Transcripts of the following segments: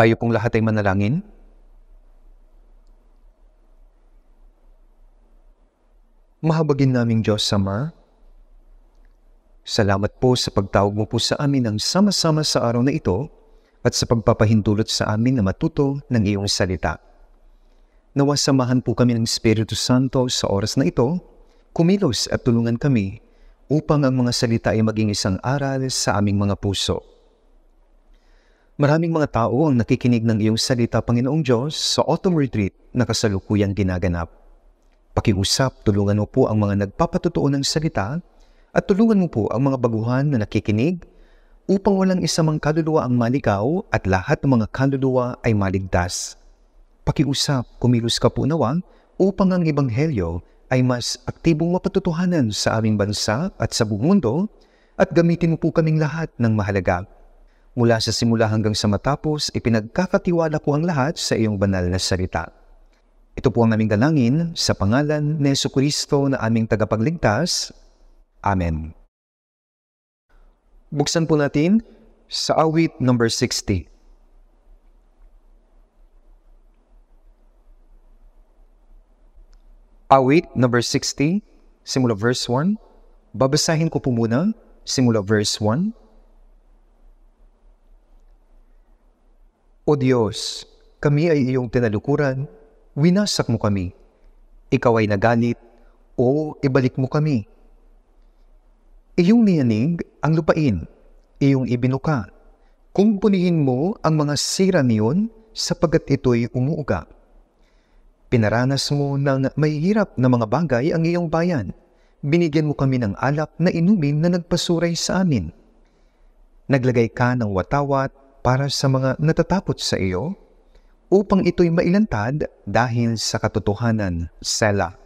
Tayo pong lahat ay manalangin. Mahabagin naming Diyos Sama, salamat po sa pagtawag mo po sa amin ng sama-sama sa araw na ito at sa pagpapahintulot sa amin na matuto ng iyong salita. Nawa samahan po kami ng Espiritu Santo sa oras na ito, kumilos at tulungan kami upang ang mga salita ay maging isang aral sa aming mga puso Maraming mga tao ang nakikinig ng iyong salita, Panginoong Diyos, sa autumn retreat na kasalukuyang ginaganap. Pakiusap, tulungan mo po ang mga nagpapatotoo ng salita at tulungan mo po ang mga baguhan na nakikinig upang walang isang mang kaluluwa ang maligaw at lahat ng mga kaluluwa ay maligtas. Pakiusap, kumilos ka po nawa upang ang Ebanghelyo ay mas aktibong mapatutuhanan sa aming bansa at sa buong mundo at gamitin mo po kaming lahat ng mahalaga Mula sa simula hanggang sa matapos, ipinagkakatiwala ko ang lahat sa iyong banal na salita. Ito po ang aming dalangin sa pangalan ni Yeso Kristo na aming tagapagligtas. Amen. Buksan po natin sa awit number 60. Awit number 60, simula verse 1. Babasahin ko po muna, simula verse 1. O Diyos, kami ay iyong tinalukuran, winasak mo kami. Ikaw ay nagalit, o ibalik mo kami. Iyong niyanig ang lupain, iyong ibinuka. Kumpunihin mo ang mga sira niyon sapagat ito'y umuuga. Pinaranas mo ng hirap na mga bagay ang iyong bayan. Binigyan mo kami ng alak na inumin na nagpasuray sa amin. Naglagay ka ng watawat para sa mga natatapot sa iyo upang ito'y mailantad dahil sa katotohanan, Sela.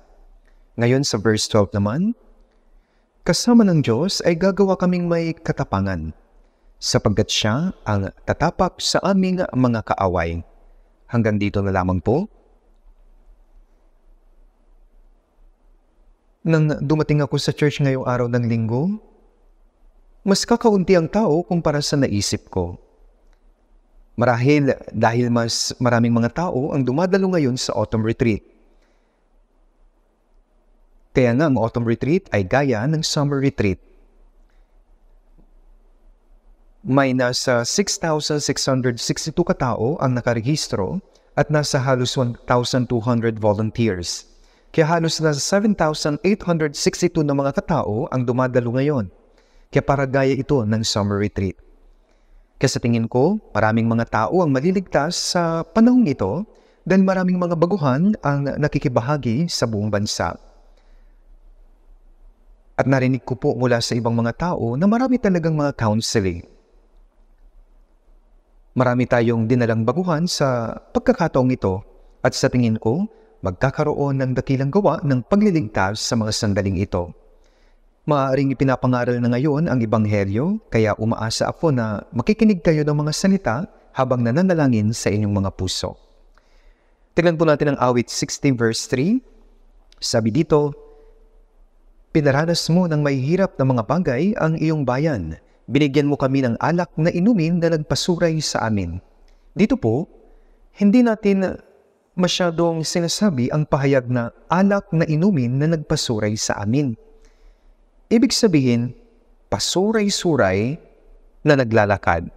Ngayon sa verse 12 naman, Kasama ng Diyos ay gagawa kaming may katapangan, sapagkat siya ang tatapak sa aming mga kaaway. Hanggang dito na lamang po. Nang dumating ako sa church ngayong araw ng linggo, mas kakaunti ang tao kumpara sa naisip ko. Marahil dahil mas maraming mga tao ang dumadalo ngayon sa autumn retreat. Kaya nga ang autumn retreat ay gaya ng summer retreat. May nasa 6,662 katao ang nakarehistro at nasa halos 1,200 volunteers. Kaya halos nasa 7,862 na mga katao ang dumadalo ngayon. Kaya para gaya ito ng summer retreat. Kaya sa tingin ko, maraming mga tao ang maliligtas sa panahong ito dahil maraming mga baguhan ang nakikibahagi sa buong bansa. At narinig ko po mula sa ibang mga tao na marami talagang mga counseling. Marami tayong dinalang baguhan sa pagkakataong ito at sa tingin ko, magkakaroon ng dakilang gawa ng pagliligtas sa mga sandaling ito. Maaaring ipinapangaral na ngayon ang Ibanghelyo, kaya umaasa ako na makikinig kayo ng mga salita habang nananalangin sa inyong mga puso. Tignan po natin ang awit 16 verse 3. Sabi dito, Pinaranas mo ng may hirap na mga bagay ang iyong bayan. Binigyan mo kami ng alak na inumin na nagpasuray sa amin. Dito po, hindi natin masyadong sinasabi ang pahayag na alak na inumin na nagpasuray sa amin. Ibig sabihin, pasuray-suray na naglalakad.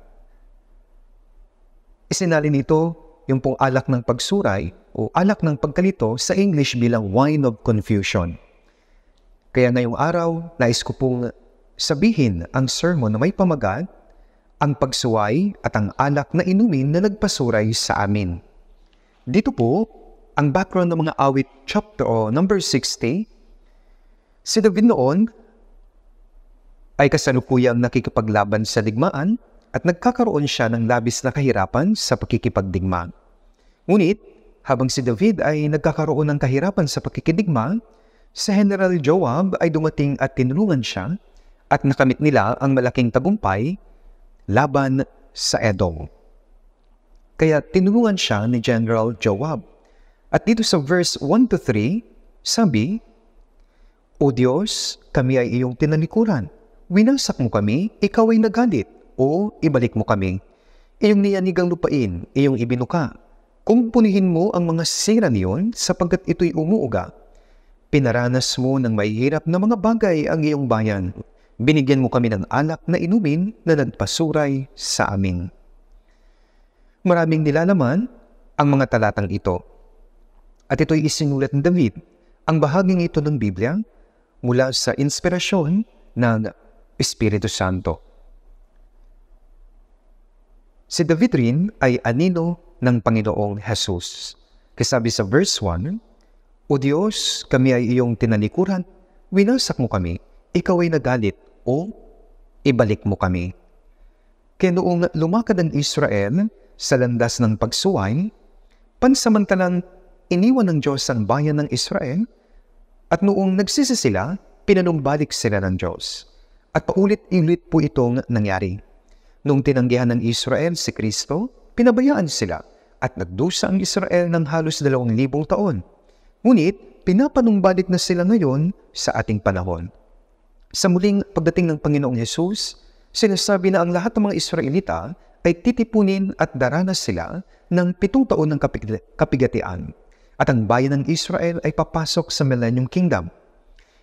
Isinalin nito yung pong alak ng pagsuray o alak ng pagkalito sa English bilang wine of confusion. Kaya ngayong araw, nais ko pong sabihin ang sermon na may pamagat, ang pagsuway at ang alak na inumin na nagpasuray sa amin. Dito po, ang background ng mga awit chapter o number 60, si David noon ay kasalukuyang nakikipaglaban sa digmaan at nagkakaroon siya ng labis na kahirapan sa pakikipagdigma. Ngunit, habang si David ay nagkakaroon ng kahirapan sa pakikidigma, si General Joab ay dumating at tinulungan siya at nakamit nila ang malaking tagumpay laban sa Edom. Kaya tinulungan siya ni General Joab. At dito sa verse 1 to 3, sabi, O Diyos, kami ay iyong tinanikuran. Winalsak mo kami, ikaw ay nagalit, o ibalik mo kami. Iyong niyanigang lupain, iyong ibinuka. Kung punihin mo ang mga sira niyon sapagkat ito'y umuuga. Pinaranas mo ng mahihirap na mga bagay ang iyong bayan. Binigyan mo kami ng alak na inumin na nagpasuray sa amin. Maraming nilalaman ang mga talatang ito. At ito'y isinulat ni David, ang bahaging ito ng Biblia, mula sa inspirasyon ng Espiritu Santo. Si David rin ay anino ng Panginoong Jesus. Kasabi sa verse 1, O Diyos, kami ay iyong tinalikuran, winasak mo kami, ikaw ay nagalit, o ibalik mo kami. Kaya noong lumakad ang Israel sa landas ng pagsuway, pansamantalang iniwan ng Diyos ang bayan ng Israel at noong nagsisi sila, pinanumbalik sila ng Diyos. At paulit-ulit po itong nangyari. Nung tinanggihan ng Israel si Kristo, pinabayaan sila at nagdusa ang Israel ng halos dalawang libong taon. Ngunit, pinapanumbalik na sila ngayon sa ating panahon. Sa muling pagdating ng Panginoong Yesus, sinasabi na ang lahat ng mga Israelita ay titipunin at daranas sila ng pitong taon ng kapigatian. At ang bayan ng Israel ay papasok sa Millennium Kingdom.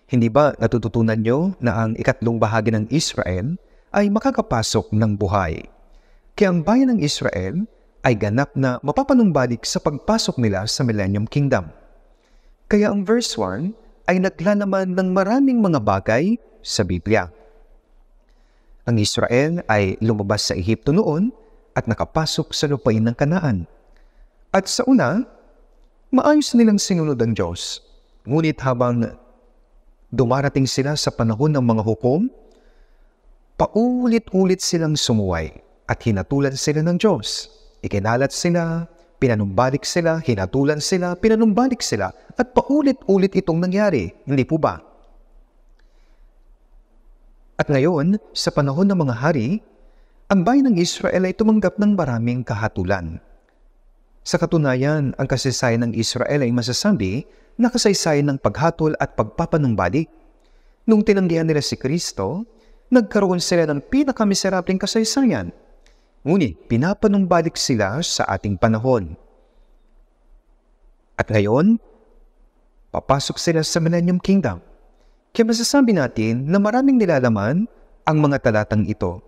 Hindi ba natututunan nyo na ang ikatlong bahagi ng Israel ay makakapasok ng buhay? Kaya ang bayan ng Israel ay ganap na mapapanumbalik sa pagpasok nila sa Millennium Kingdom. Kaya ang verse 1 ay naglalaman ng maraming mga bagay sa Biblia. Ang Israel ay lumabas sa Ehipto noon at nakapasok sa lupain ng Kanaan. At sa una, maayos nilang sinunod ang Diyos. Ngunit habang dumarating sila sa panahon ng mga hukom, paulit-ulit silang sumuway at hinatulan sila ng Diyos. Ikinalat sila, pinanumbalik sila, hinatulan sila, pinanumbalik sila, at paulit-ulit itong nangyari, hindi po ba? At ngayon, sa panahon ng mga hari, ang bayan ng Israel ay tumanggap ng maraming kahatulan. Sa katunayan, ang kasaysayan ng Israel ay masasabi na kasaysay ng paghatol at pagpapanumbalik. Nung tinanggihan nila si Kristo, nagkaroon sila ng pinakamiserabling kasaysayan. Ngunit pinapanumbalik sila sa ating panahon. At ngayon, papasok sila sa Millennium Kingdom. Kaya masasabi natin na maraming nilalaman ang mga talatang ito.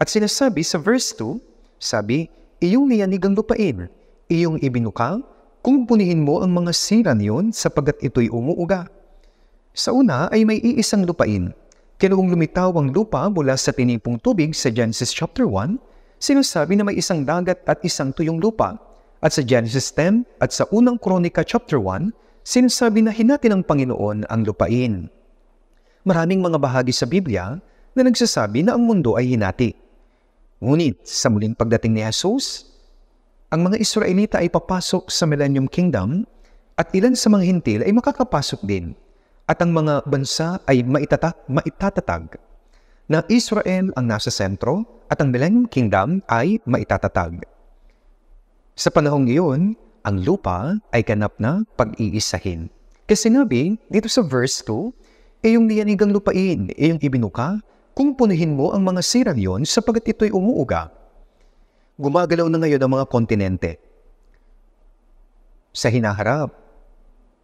At sinasabi sa verse 2, sabi, iyong niyanig ang lupain, iyong ibinuka kung kumpunihin mo ang mga sira niyon sapagat ito'y umuuga. Sa una ay may iisang lupain. Kailangang lumitaw ang lupa mula sa tinipong tubig sa Genesis chapter 1, sinasabi na may isang dagat at isang tuyong lupa. At sa Genesis 10 at sa unang kronika chapter 1, sinasabi na hinati ng Panginoon ang lupain. Maraming mga bahagi sa Biblia na nagsasabi na ang mundo ay hinati. Ngunit sa muling pagdating ni Jesus, ang mga Israelita ay papasok sa Millennium Kingdom at ilan sa mga hintil ay makakapasok din at ang mga bansa ay maitata maitatatag na Israel ang nasa sentro at ang Millennium Kingdom ay maitatatag. Sa panahong iyon, ang lupa ay ganap na pag-iisahin. Kasi sinabi dito sa verse 2, iyong niyanigang lupain, iyong ibinuka, kung punuhin mo ang mga sirang yon sapagat ito'y umuuga Gumagalaw na ngayon ang mga kontinente. Sa hinaharap,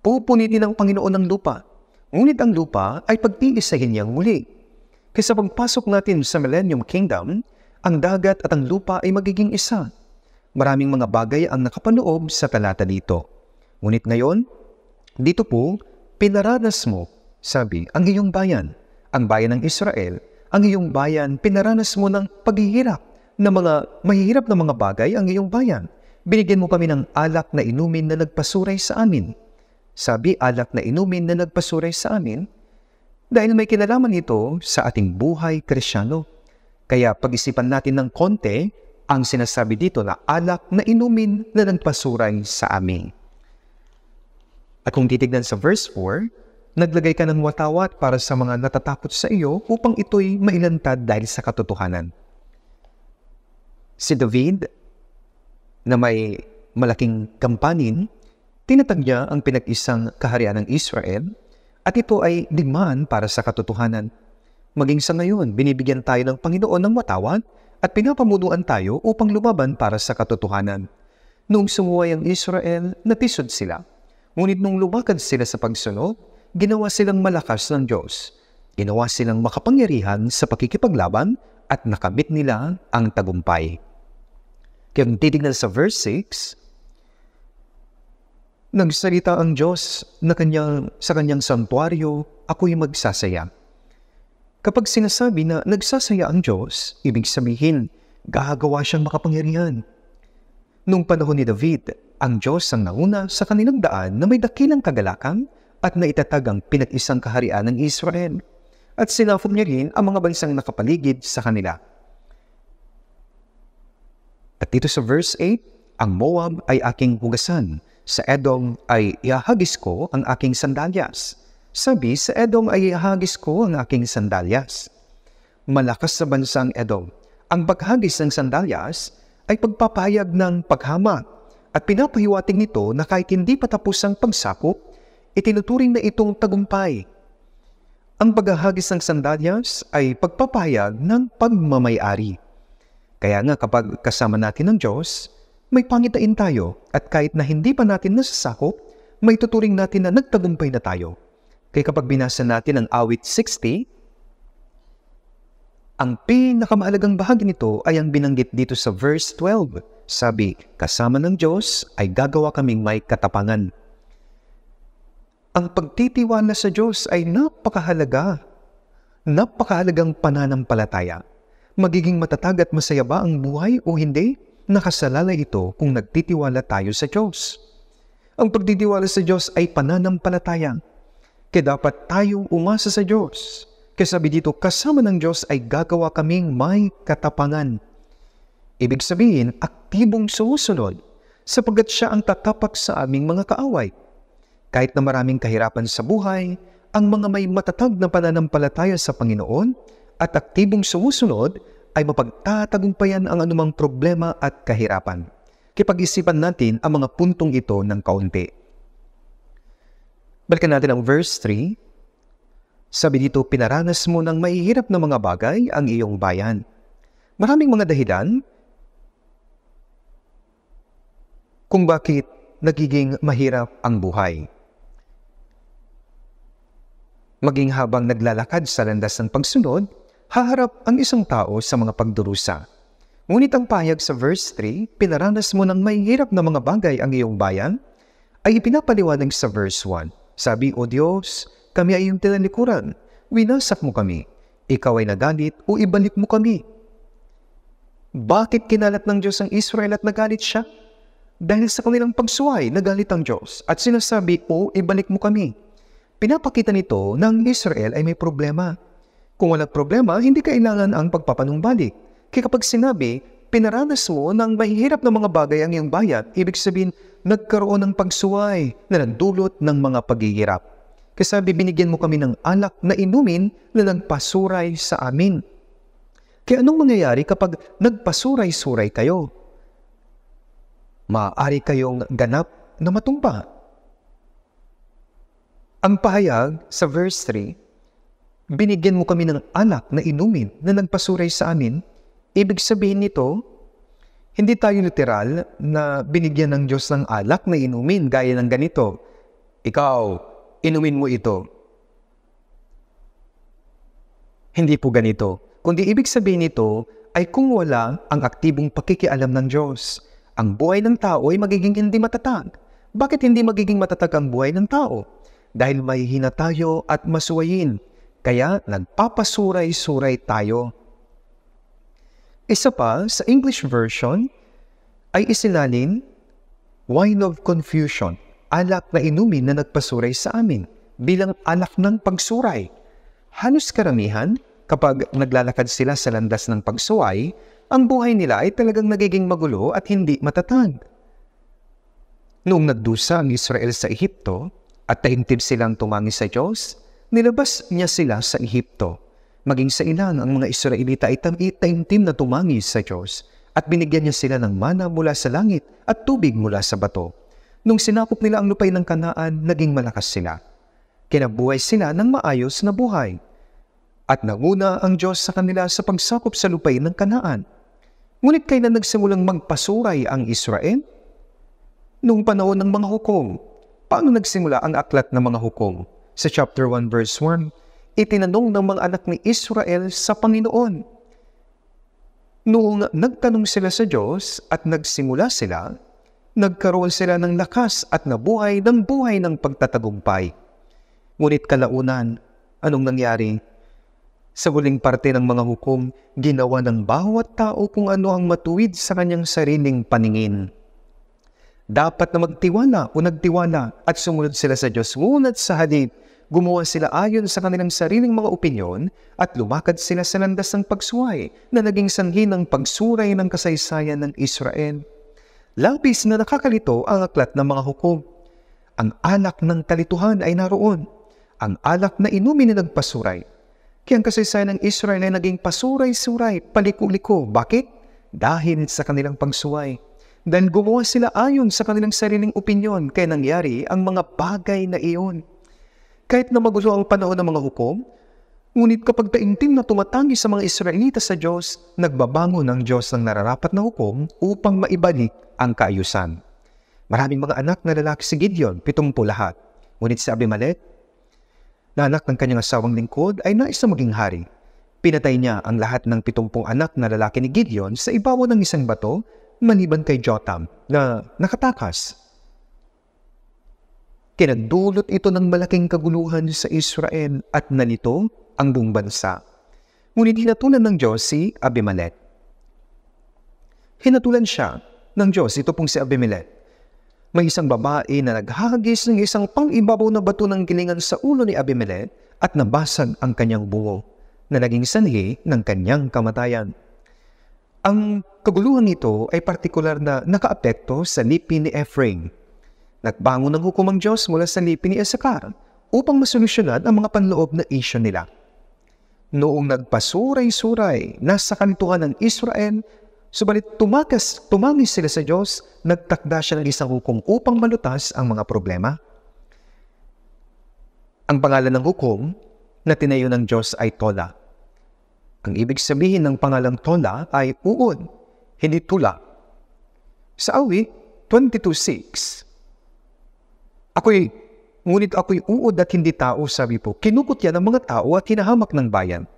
pupunitin ng Panginoon ang lupa. Ngunit ang lupa ay pagtiisahin niyang muli. Kaysa pagpasok natin sa Millennium Kingdom, ang dagat at ang lupa ay magiging isa. Maraming mga bagay ang nakapanoob sa talata dito. Ngunit ngayon, dito po, pinaranas mo, sabi, ang iyong bayan, ang bayan ng Israel, ang iyong bayan, pinaranas mo ng paghihirap na mga mahihirap na mga bagay ang iyong bayan. Binigyan mo kami ng alak na inumin na nagpasuray sa amin. Sabi, alak na inumin na nagpasuray sa amin dahil may kinalaman ito sa ating buhay krisyano. Kaya pag-isipan natin ng konti ang sinasabi dito na alak na inumin na nagpasuray sa amin. At kung titignan sa verse 4, naglagay ka ng watawat para sa mga natatakot sa iyo upang ito'y mailantad dahil sa katotohanan. Si David, na may malaking kampanin, tinatag niya ang pinag-isang kaharian ng Israel at ito ay digmaan para sa katotohanan. Maging sa ngayon, binibigyan tayo ng Panginoon ng watawad at pinapamunuan tayo upang lumaban para sa katotohanan. Noong sumuway ang Israel, natisod sila. Ngunit nung lumakad sila sa pagsunod, ginawa silang malakas ng Diyos. Ginawa silang makapangyarihan sa pakikipaglaban at nakamit nila ang tagumpay. Kaya kung titignan sa verse 6, Nagsalita ang Diyos na kanyang, sa kanyang santuario, ako'y magsasaya. Kapag sinasabi na nagsasaya ang Diyos, ibig sabihin, gagawa siyang makapangyarihan. Noong panahon ni David, ang Diyos ang nauna sa kanilang daan na may dakilang kagalakan at naitatag ang pinag-isang kaharian ng Israel. At sinafog niya rin ang mga bansang nakapaligid sa kanila. At dito sa verse 8, ang Moab ay aking hugasan, sa Edom ay ihahagis ko ang aking sandalyas. Sabi, sa Edom ay ihahagis ko ang aking sandalyas. Malakas sa bansang Edom, ang paghagis ng sandalyas ay pagpapayag ng paghama at pinapahiwatig nito na kahit hindi pa tapos ang pagsakop, itinuturing na itong tagumpay. Ang paghahagis ng sandalyas ay pagpapayag ng pagmamayari. Kaya nga kapag kasama natin ang Diyos, may pangitain tayo at kahit na hindi pa natin nasasakop, may tuturing natin na nagtagumpay na tayo. Kaya kapag binasa natin ang awit 60, ang pinakamahalagang bahagi nito ay ang binanggit dito sa verse 12. Sabi, kasama ng Diyos ay gagawa kaming may katapangan. Ang pagtitiwala sa Diyos ay napakahalaga. Napakahalagang pananampalataya. Magiging matatag at masaya ba ang buhay o hindi? Nakasalalay ito kung nagtitiwala tayo sa Diyos. Ang pagtitiwala sa Diyos ay pananampalataya. Kaya dapat tayong umasa sa Diyos. Kaya sabi dito, kasama ng Diyos ay gagawa kaming may katapangan. Ibig sabihin, aktibong susunod sapagkat siya ang tatapak sa aming mga kaaway. Kahit na maraming kahirapan sa buhay, ang mga may matatag na pananampalataya sa Panginoon at aktibong sumusunod ay mapagtatagumpayan ang anumang problema at kahirapan. Kipag-isipan natin ang mga puntong ito ng kaunti. Balikan natin ang verse 3. Sabi dito, pinaranas mo ng mahihirap na mga bagay ang iyong bayan. Maraming mga dahilan kung bakit nagiging mahirap ang buhay. Maging habang naglalakad sa landas ng pagsunod, haharap ang isang tao sa mga pagdurusa. Ngunit ang payag sa verse 3, pinaranas mo ng may hirap na mga bagay ang iyong bayan, ay ipinapaliwanag sa verse 1. Sabi, O Diyos, kami ay iyong tinalikuran, winasak mo kami, ikaw ay nagalit o ibalik mo kami. Bakit kinalat ng Diyos ang Israel at nagalit siya? Dahil sa kanilang pagsuway, nagalit ang Diyos at sinasabi, O ibalik mo kami. Pinapakita nito na ang Israel ay may problema kung walang problema, hindi kailangan ang pagpapanumbalik. Kaya kapag sinabi, pinaranas mo ng mahihirap ng mga bagay ang iyong bayat, ibig sabihin, nagkaroon ng pagsuway na nagdulot ng mga paghihirap. Kasi binigyan mo kami ng alak na inumin na nagpasuray sa amin. Kaya anong mangyayari kapag nagpasuray-suray kayo? Maaari kayong ganap na matumba. Ang pahayag sa verse 3, binigyan mo kami ng anak na inumin na nagpasuray sa amin, ibig sabihin nito, hindi tayo literal na binigyan ng Diyos ng alak na inumin gaya ng ganito. Ikaw, inumin mo ito. Hindi po ganito. Kundi ibig sabihin nito ay kung wala ang aktibong pakikialam ng Diyos, ang buhay ng tao ay magiging hindi matatag. Bakit hindi magiging matatag ang buhay ng tao? Dahil mahihina tayo at masuwayin kaya nagpapasuray-suray tayo. Isa pa, sa English version, ay isinalin wine of confusion, alak na inumin na nagpasuray sa amin bilang alak ng pagsuray. Halos karamihan, kapag naglalakad sila sa landas ng pagsuway, ang buhay nila ay talagang nagiging magulo at hindi matatag. Noong nagdusa ang Israel sa Ehipto at taimtib silang tumangi sa Diyos, Nilabas niya sila sa Ehipto. Maging sa ilang ang mga Israelita ay taimtim na tumangi sa Diyos at binigyan niya sila ng mana mula sa langit at tubig mula sa bato. Nung sinakop nila ang lupay ng kanaan, naging malakas sila. Kinabuhay sila ng maayos na buhay. At nanguna ang Diyos sa kanila sa pagsakop sa lupay ng kanaan. Ngunit kailan nagsimulang magpasuray ang Israel? Nung panahon ng mga hukom. Paano nagsimula ang aklat ng mga hukom? Sa chapter 1 verse 1, itinanong ng mga anak ni Israel sa Panginoon. Noong nagtanong sila sa Diyos at nagsimula sila, nagkaroon sila ng lakas at nabuhay ng buhay ng pagtatagumpay. Ngunit kalaunan, anong nangyari? Sa huling parte ng mga hukom, ginawa ng bawat tao kung ano ang matuwid sa kanyang sariling paningin. Dapat na magtiwala o nagtiwala at sumunod sila sa Diyos. Ngunit sa halip, Gumawa sila ayon sa kanilang sariling mga opinyon at lumakad sila sa landas ng pagsuway na naging sanhi ng pagsuray ng kasaysayan ng Israel. Labis na nakakalito ang aklat ng mga hukom. Ang alak ng kalituhan ay naroon. Ang alak na inumin na nagpasuray. Kaya ang kasaysayan ng Israel ay naging pasuray-suray, paliko-liko. Bakit? Dahil sa kanilang pagsuway. Dahil gumawa sila ayon sa kanilang sariling opinyon, kaya nangyari ang mga bagay na iyon kahit na magulo ang panahon ng mga hukom, ngunit kapag taimtim na tumatangi sa mga Israelita sa Diyos, nagbabango ng Diyos ng nararapat na hukom upang maibalik ang kaayusan. Maraming mga anak na lalaki si Gideon, pitumpo lahat. Ngunit si Abimelech, na anak ng kanyang asawang lingkod, ay nais na maging hari. Pinatay niya ang lahat ng pitumpong anak na lalaki ni Gideon sa ibabaw ng isang bato, maliban kay Jotam na nakatakas Kinagdulot ito ng malaking kaguluhan sa Israel at nalito ang buong bansa. Ngunit hinatulan ng Diyos si Abimelech. Hinatulan siya ng Diyos, ito pong si Abimelech. May isang babae na naghagis ng isang pangibabaw na bato ng gilingan sa ulo ni Abimelech at nabasag ang kanyang buo na naging sanhi ng kanyang kamatayan. Ang kaguluhan nito ay partikular na nakaapekto sa lipi ni Ephraim Nagbango ng hukumang Diyos mula sa lipi ni Isakar upang masolusyonan ang mga panloob na isyo nila. Noong nagpasuray-suray, nasa kantuhan ng Israel, subalit tumakas, tumangis sila sa Diyos, nagtakda siya ng isang hukom upang malutas ang mga problema. Ang pangalan ng hukom na tinayo ng Diyos ay Tola. Ang ibig sabihin ng pangalang Tola ay uod, hindi tula. Sa awit 22.6, Ako'y, ngunit ako'y uod at hindi tao, sabi po. Kinukot yan ang mga tao at hinahamak ng bayan.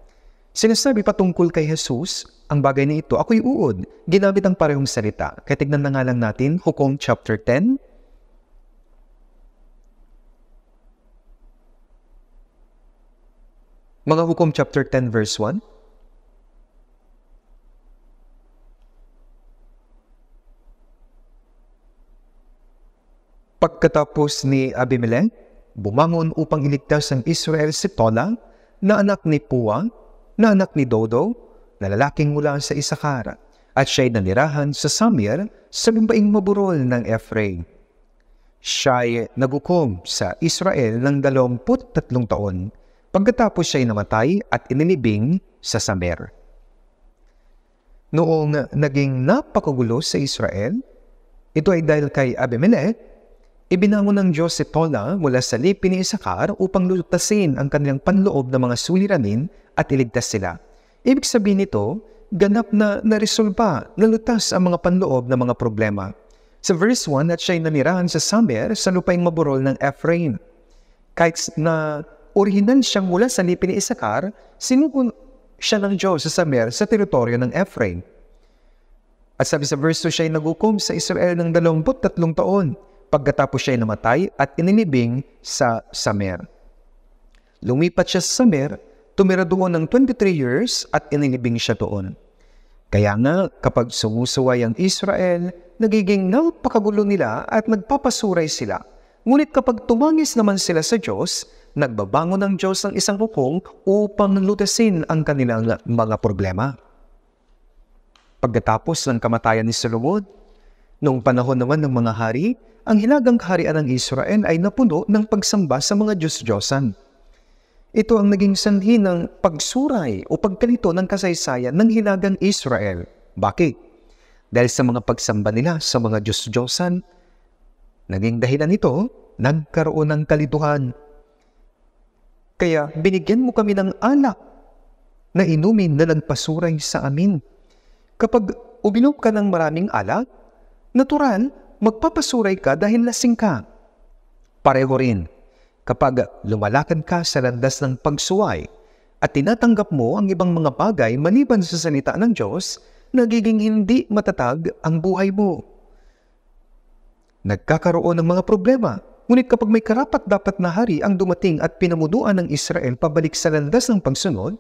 Sinasabi patungkol kay Jesus, ang bagay na ito, ako'y uod. Ginamit ang parehong salita. Kaya tignan na nga lang natin, Hukom chapter 10, Mga Hukom chapter 10 verse 1, Pagkatapos ni Abimelech, bumangon upang iligtas ang Israel si Tola, na anak ni Puang, na anak ni Dodo, na lalaking mula sa Isakara, at siya'y nanirahan sa Samir sa lumbaing maburol ng Ephraim. Siya'y nagukom sa Israel ng 23 taon, pagkatapos siya'y namatay at inilibing sa Samir. Noong naging napakugulo sa Israel, ito ay dahil kay Abimelech Ibinango ng Diyos si Tola mula sa lipi ni Isakar upang lutasin ang kanilang panloob ng mga suliranin at iligtas sila. Ibig sabihin nito, ganap na naresolba, nalutas ang mga panloob ng mga problema. Sa verse 1, at siya'y nanirahan sa Samer sa lupaing maburol ng Ephraim. Kahit na orihinal siyang mula sa lipi ni Isakar, sinukon siya ng Diyos sa Samer sa teritoryo ng Ephraim. At sabi sa verse 2, siya'y nagukom sa Israel ng 23 taon Pagkatapos siya ay namatay at inilibing sa Samer. Lumipat siya sa Samer, tumira doon ng 23 years at inilibing siya doon. Kaya nga kapag sumusuway ang Israel, nagiging napakagulo nila at nagpapasuray sila. Ngunit kapag tumangis naman sila sa Diyos, nagbabangon ng Diyos ng isang hukong upang lutasin ang kanilang mga problema. Pagkatapos ng kamatayan ni Solomon, noong panahon naman ng mga hari, ang hilagang kaharian ng Israel ay napuno ng pagsamba sa mga Diyos-Diyosan. Ito ang naging sanhi ng pagsuray o pagkalito ng kasaysayan ng hilagang Israel. Bakit? Dahil sa mga pagsamba nila sa mga Diyos-Diyosan, naging dahilan nito, nagkaroon ng kalituhan. Kaya binigyan mo kami ng alak na inumin na nagpasuray sa amin. Kapag uminom ka ng maraming alak, natural magpapasuray ka dahil lasing ka. Pareho rin, kapag lumalakad ka sa landas ng pagsuway at tinatanggap mo ang ibang mga bagay maliban sa sanita ng Diyos, nagiging hindi matatag ang buhay mo. Nagkakaroon ng mga problema, ngunit kapag may karapat-dapat na hari ang dumating at pinamuduan ng Israel pabalik sa landas ng pagsunod,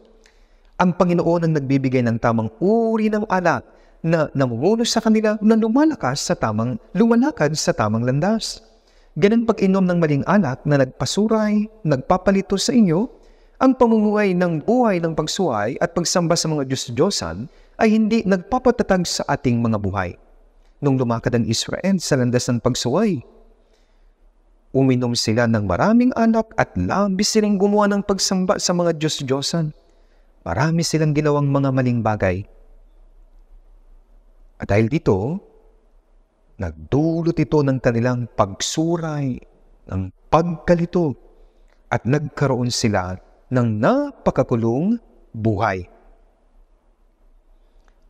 ang Panginoon ang nagbibigay ng tamang uri ng alat na namumuno sa kanila na lumalakas sa tamang, lumalakad sa tamang landas. Ganun pag-inom ng maling alak na nagpasuray, nagpapalito sa inyo, ang pamumuhay ng buhay ng pagsuway at pagsamba sa mga Diyos-Diyosan ay hindi nagpapatatag sa ating mga buhay. Nung lumakad ang Israel sa landas ng pagsuway, uminom sila ng maraming alak at labis silang gumawa ng pagsamba sa mga Diyos-Diyosan. Marami silang ginawang mga maling bagay at dahil dito, nagdulot ito ng kanilang pagsuray, ng pagkalito, at nagkaroon sila ng napakakulong buhay.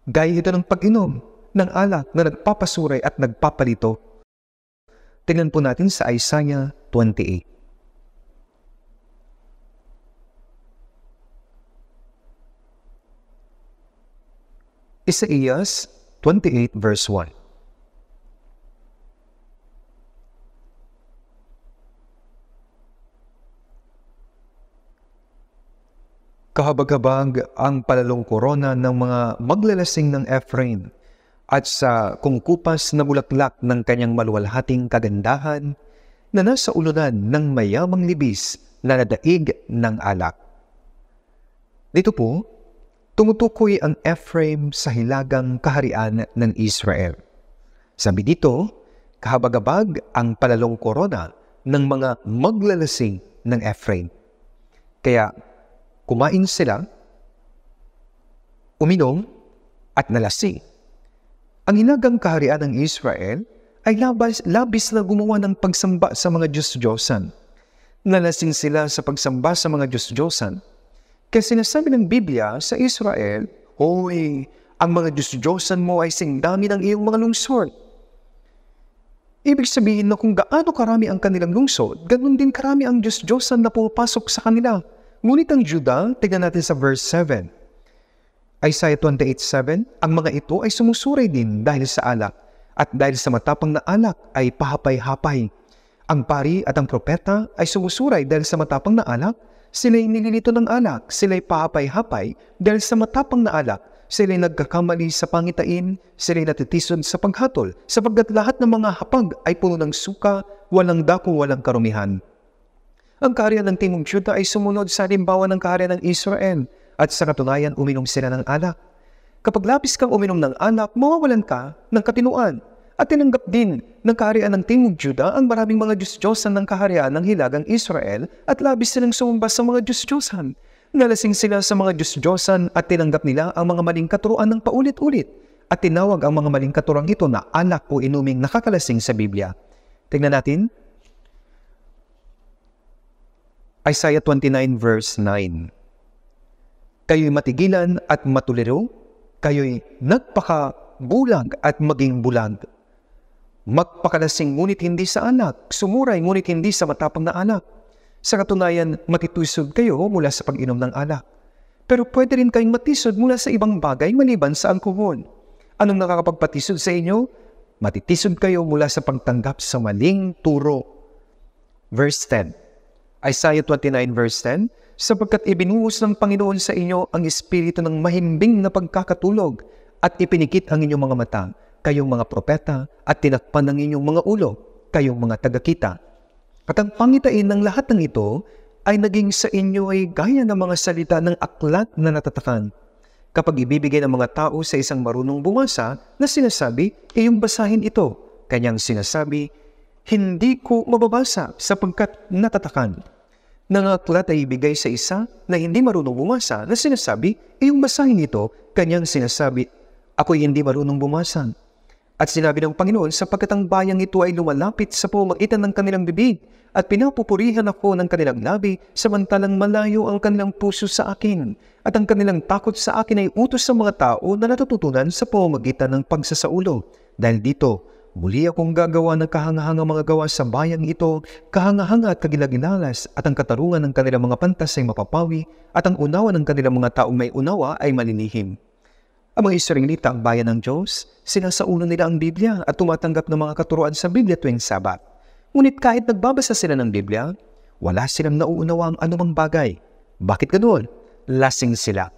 Gaya ito ng pag-inom ng alak na nagpapasuray at nagpapalito. Tingnan po natin sa Isaiah 28. Isaías 28 verse 1. Kahabag-habag ang korona ng mga maglalasing ng Ephraim at sa kungkupas na bulaklak ng kanyang maluwalhating kagandahan na nasa ulunan ng mayamang libis na nadaig ng alak. Dito po, tumutukoy ang Ephraim sa hilagang kaharian ng Israel. Sabi dito, kahabagabag ang palalong korona ng mga maglalasing ng Ephraim. Kaya kumain sila, uminom, at nalasing. Ang hilagang kaharian ng Israel ay labis, labis na gumawa ng pagsamba sa mga Diyos-Diyosan. Nalasing sila sa pagsamba sa mga Diyos-Diyosan kasi sinasabi ng Biblia sa Israel, Hoy, ang mga Diyos-Diyosan mo ay singdami ng iyong mga lungsod. Ibig sabihin na kung gaano karami ang kanilang lungsod, ganun din karami ang Diyos-Diyosan na pupasok sa kanila. Ngunit ang Juda, tignan natin sa verse 7. Isaiah 28.7, ang mga ito ay sumusuray din dahil sa alak, at dahil sa matapang na alak ay pahapay-hapay. Ang pari at ang propeta ay sumusuray dahil sa matapang na alak, Sila'y nililito ng alak, sila'y pahapay-hapay dahil sa matapang na alak, sila'y nagkakamali sa pangitain, sila'y natitison sa paghatol sapagkat lahat ng mga hapag ay puno ng suka, walang dako, walang karumihan. Ang kaharian ng Timog Juda ay sumunod sa halimbawa ng kaharian ng Israel at sa katunayan uminom sila ng alak. Kapag lapis kang uminom ng alak, mawawalan ka ng katinuan at tinanggap din ng kaharian ng Timog Juda ang maraming mga Diyos-Diyosan ng kaharian ng Hilagang Israel at labis silang sumamba sa mga Diyos-Diyosan. Nalasing sila sa mga Diyos-Diyosan at tinanggap nila ang mga maling katuruan ng paulit-ulit at tinawag ang mga maling katuruan ito na anak o inuming nakakalasing sa Biblia. Tingnan natin. Isaiah 29 verse 9 Kayo'y matigilan at matuliro, kayo'y nagpakabulag at maging bulag, Magpakalasing ngunit hindi sa anak, sumuray ngunit hindi sa matapang na anak. Sa katunayan, matitusod kayo mula sa pag-inom ng alak. Pero pwede rin kayong matisod mula sa ibang bagay maliban sa alkohol. Anong nakakapagpatisod sa inyo? Matitisod kayo mula sa pagtanggap sa maling turo. Verse 10 Isaiah 29 verse 10 Sapagkat ibinuhos ng Panginoon sa inyo ang espiritu ng mahimbing na pagkakatulog at ipinikit ang inyong mga mata kayong mga propeta at tinakpan ng inyong mga ulo, kayong mga tagakita. At ang pangitain ng lahat ng ito ay naging sa inyo ay gaya ng mga salita ng aklat na natatakan. Kapag ibibigay ng mga tao sa isang marunong bumasa na sinasabi, iyong basahin ito. Kanyang sinasabi, hindi ko mababasa sapagkat natatakan. Nang aklat ay ibigay sa isa na hindi marunong bumasa na sinasabi, iyong basahin ito. Kanyang sinasabi, ako'y hindi marunong bumasa at sinabi ng Panginoon sapagkat ang bayang ito ay lumalapit sa pamagitan ng kanilang bibig at pinapupurihan ako ng kanilang labi samantalang malayo ang kanilang puso sa akin at ang kanilang takot sa akin ay utos sa mga tao na natututunan sa pamagitan ng pagsasaulo. Dahil dito, muli akong gagawa ng kahangahanga mga gawa sa bayang ito, kahangahanga at kagilaginalas at ang katarungan ng kanilang mga pantas ay mapapawi at ang unawa ng kanilang mga taong may unawa ay malinihim. Ang mga Israelita ang bayan ng Diyos, sinasaunan nila ang Biblia at tumatanggap ng mga katuruan sa Biblia tuwing Sabat. Ngunit kahit nagbabasa sila ng Biblia, wala silang nauunawa ang anumang bagay. Bakit ganoon? Lasing sila.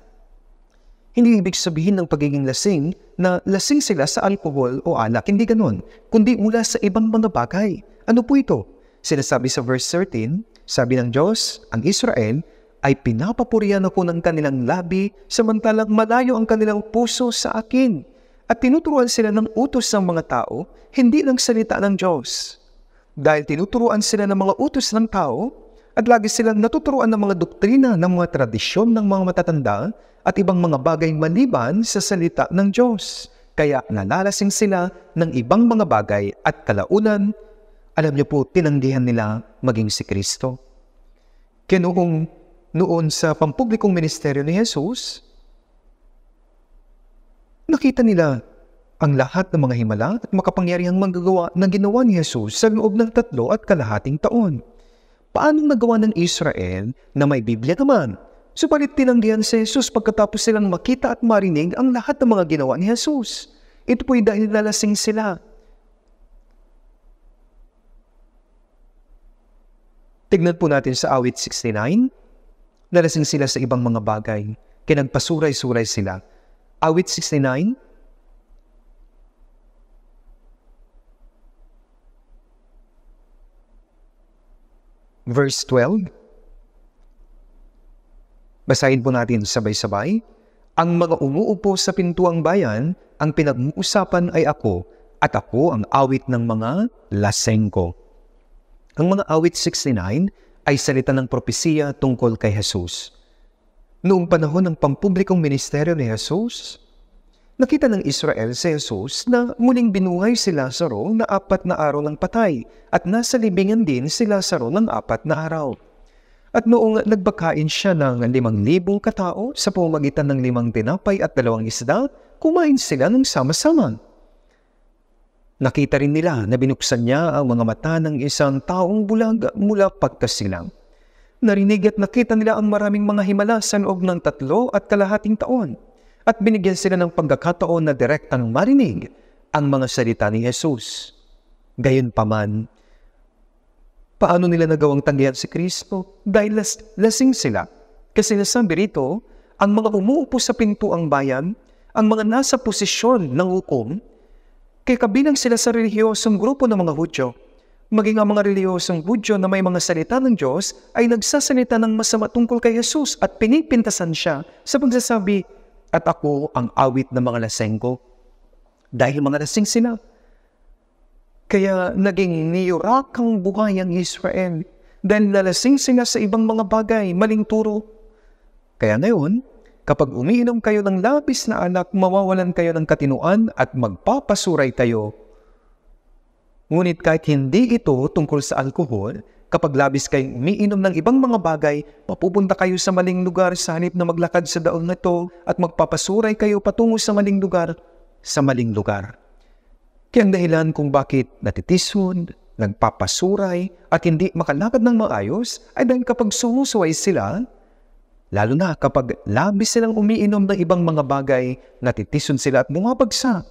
Hindi ibig sabihin ng pagiging lasing na lasing sila sa alkohol o alak, hindi ganoon, kundi mula sa ibang mga bagay. Ano po ito? Sinasabi sa verse 13, sabi ng Diyos, ang Israel ay pinapapurihan ako ng kanilang labi samantalang malayo ang kanilang puso sa akin. At tinuturuan sila ng utos ng mga tao, hindi ng salita ng Diyos. Dahil tinuturuan sila ng mga utos ng tao, at lagi silang natuturuan ng mga doktrina ng mga tradisyon ng mga matatanda at ibang mga bagay maliban sa salita ng Diyos. Kaya nalalasing sila ng ibang mga bagay at kalaunan, alam niyo po, tinanggihan nila maging si Kristo. Kinuhong noon sa pampublikong ministeryo ni Jesus, nakita nila ang lahat ng mga himala at makapangyarihang manggagawa na ginawa ni Jesus sa loob ng tatlo at kalahating taon. Paano nagawa ng Israel na may Biblia naman? Subalit tinanggihan si Jesus pagkatapos silang makita at marinig ang lahat ng mga ginawa ni Jesus. Ito po'y dahil nalasing sila. Tignan po natin sa awit 69, Nalasing sila sa ibang mga bagay. Kinagpasuray-suray sila. Awit 69, verse 12. Basahin po natin sabay-sabay. Ang mga umuupo sa pintuang bayan, ang pinag-uusapan ay ako, at ako ang awit ng mga lasengko. Ang mga awit 69 ay salita ng propesiya tungkol kay Jesus. Noong panahon ng pampublikong ministeryo ni Jesus, nakita ng Israel si Jesus na muling binuhay si Lazaro na apat na araw ng patay at nasa libingan din si Lazaro ng apat na araw. At noong nagbakain siya ng limang libong katao sa pumagitan ng limang tinapay at dalawang isda, kumain sila ng sama-sama. Nakita rin nila na binuksan niya ang mga mata ng isang taong bulag mula pagkasilang. Narinig at nakita nila ang maraming mga himala sa loob ng tatlo at kalahating taon at binigyan sila ng pagkakataon na direktang marinig ang mga salita ni Jesus. Gayunpaman, paano nila nagawang tanggihan si Kristo? Dahil las lasing sila. Kasi nasabi rito, ang mga umuupo sa pintuang bayan, ang mga nasa posisyon ng hukom, kaya kabilang sila sa relihiyosong grupo ng mga Hudyo. Maging ang mga relihiyosong Hudyo na may mga salita ng Diyos ay nagsasalita ng masama tungkol kay Jesus at pinipintasan siya sa pagsasabi, At ako ang awit ng mga laseng ko. Dahil mga lasing sila. Kaya naging niyurak ang buhay ang Israel dahil lalasing sila sa ibang mga bagay, maling turo. Kaya ngayon, Kapag umiinom kayo ng labis na anak, mawawalan kayo ng katinuan at magpapasuray tayo. Ngunit kahit hindi ito tungkol sa alkohol, kapag labis kayong umiinom ng ibang mga bagay, mapupunta kayo sa maling lugar sa hanip na maglakad sa daon nito at magpapasuray kayo patungo sa maling lugar, sa maling lugar. Kaya ang dahilan kung bakit natitison, nagpapasuray at hindi makalakad ng maayos ay dahil kapag sumusuway sila, Lalo na kapag labis silang umiinom ng ibang mga bagay, natitison sila at bumabagsak.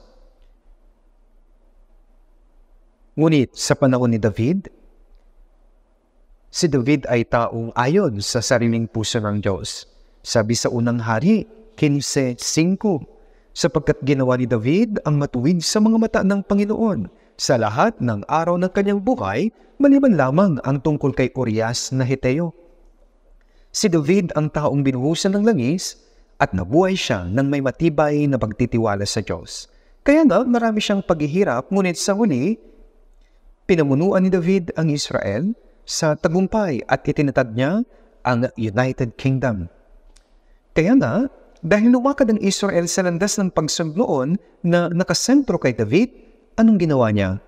Ngunit sa panahon ni David, si David ay taong ayon sa sariling puso ng Diyos. Sabi sa unang hari, 15.5, sapagkat ginawa ni David ang matuwid sa mga mata ng Panginoon sa lahat ng araw ng kanyang buhay, maliban lamang ang tungkol kay Urias na Heteo. Si David ang taong binuhusan ng langis at nabuhay siya ng may matibay na pagtitiwala sa Diyos. Kaya nga marami siyang paghihirap ngunit sa huli, pinamunuan ni David ang Israel sa tagumpay at itinatag niya ang United Kingdom. Kaya na, dahil lumakad ang Israel sa landas ng pagsambloon na nakasentro kay David, anong ginawa niya?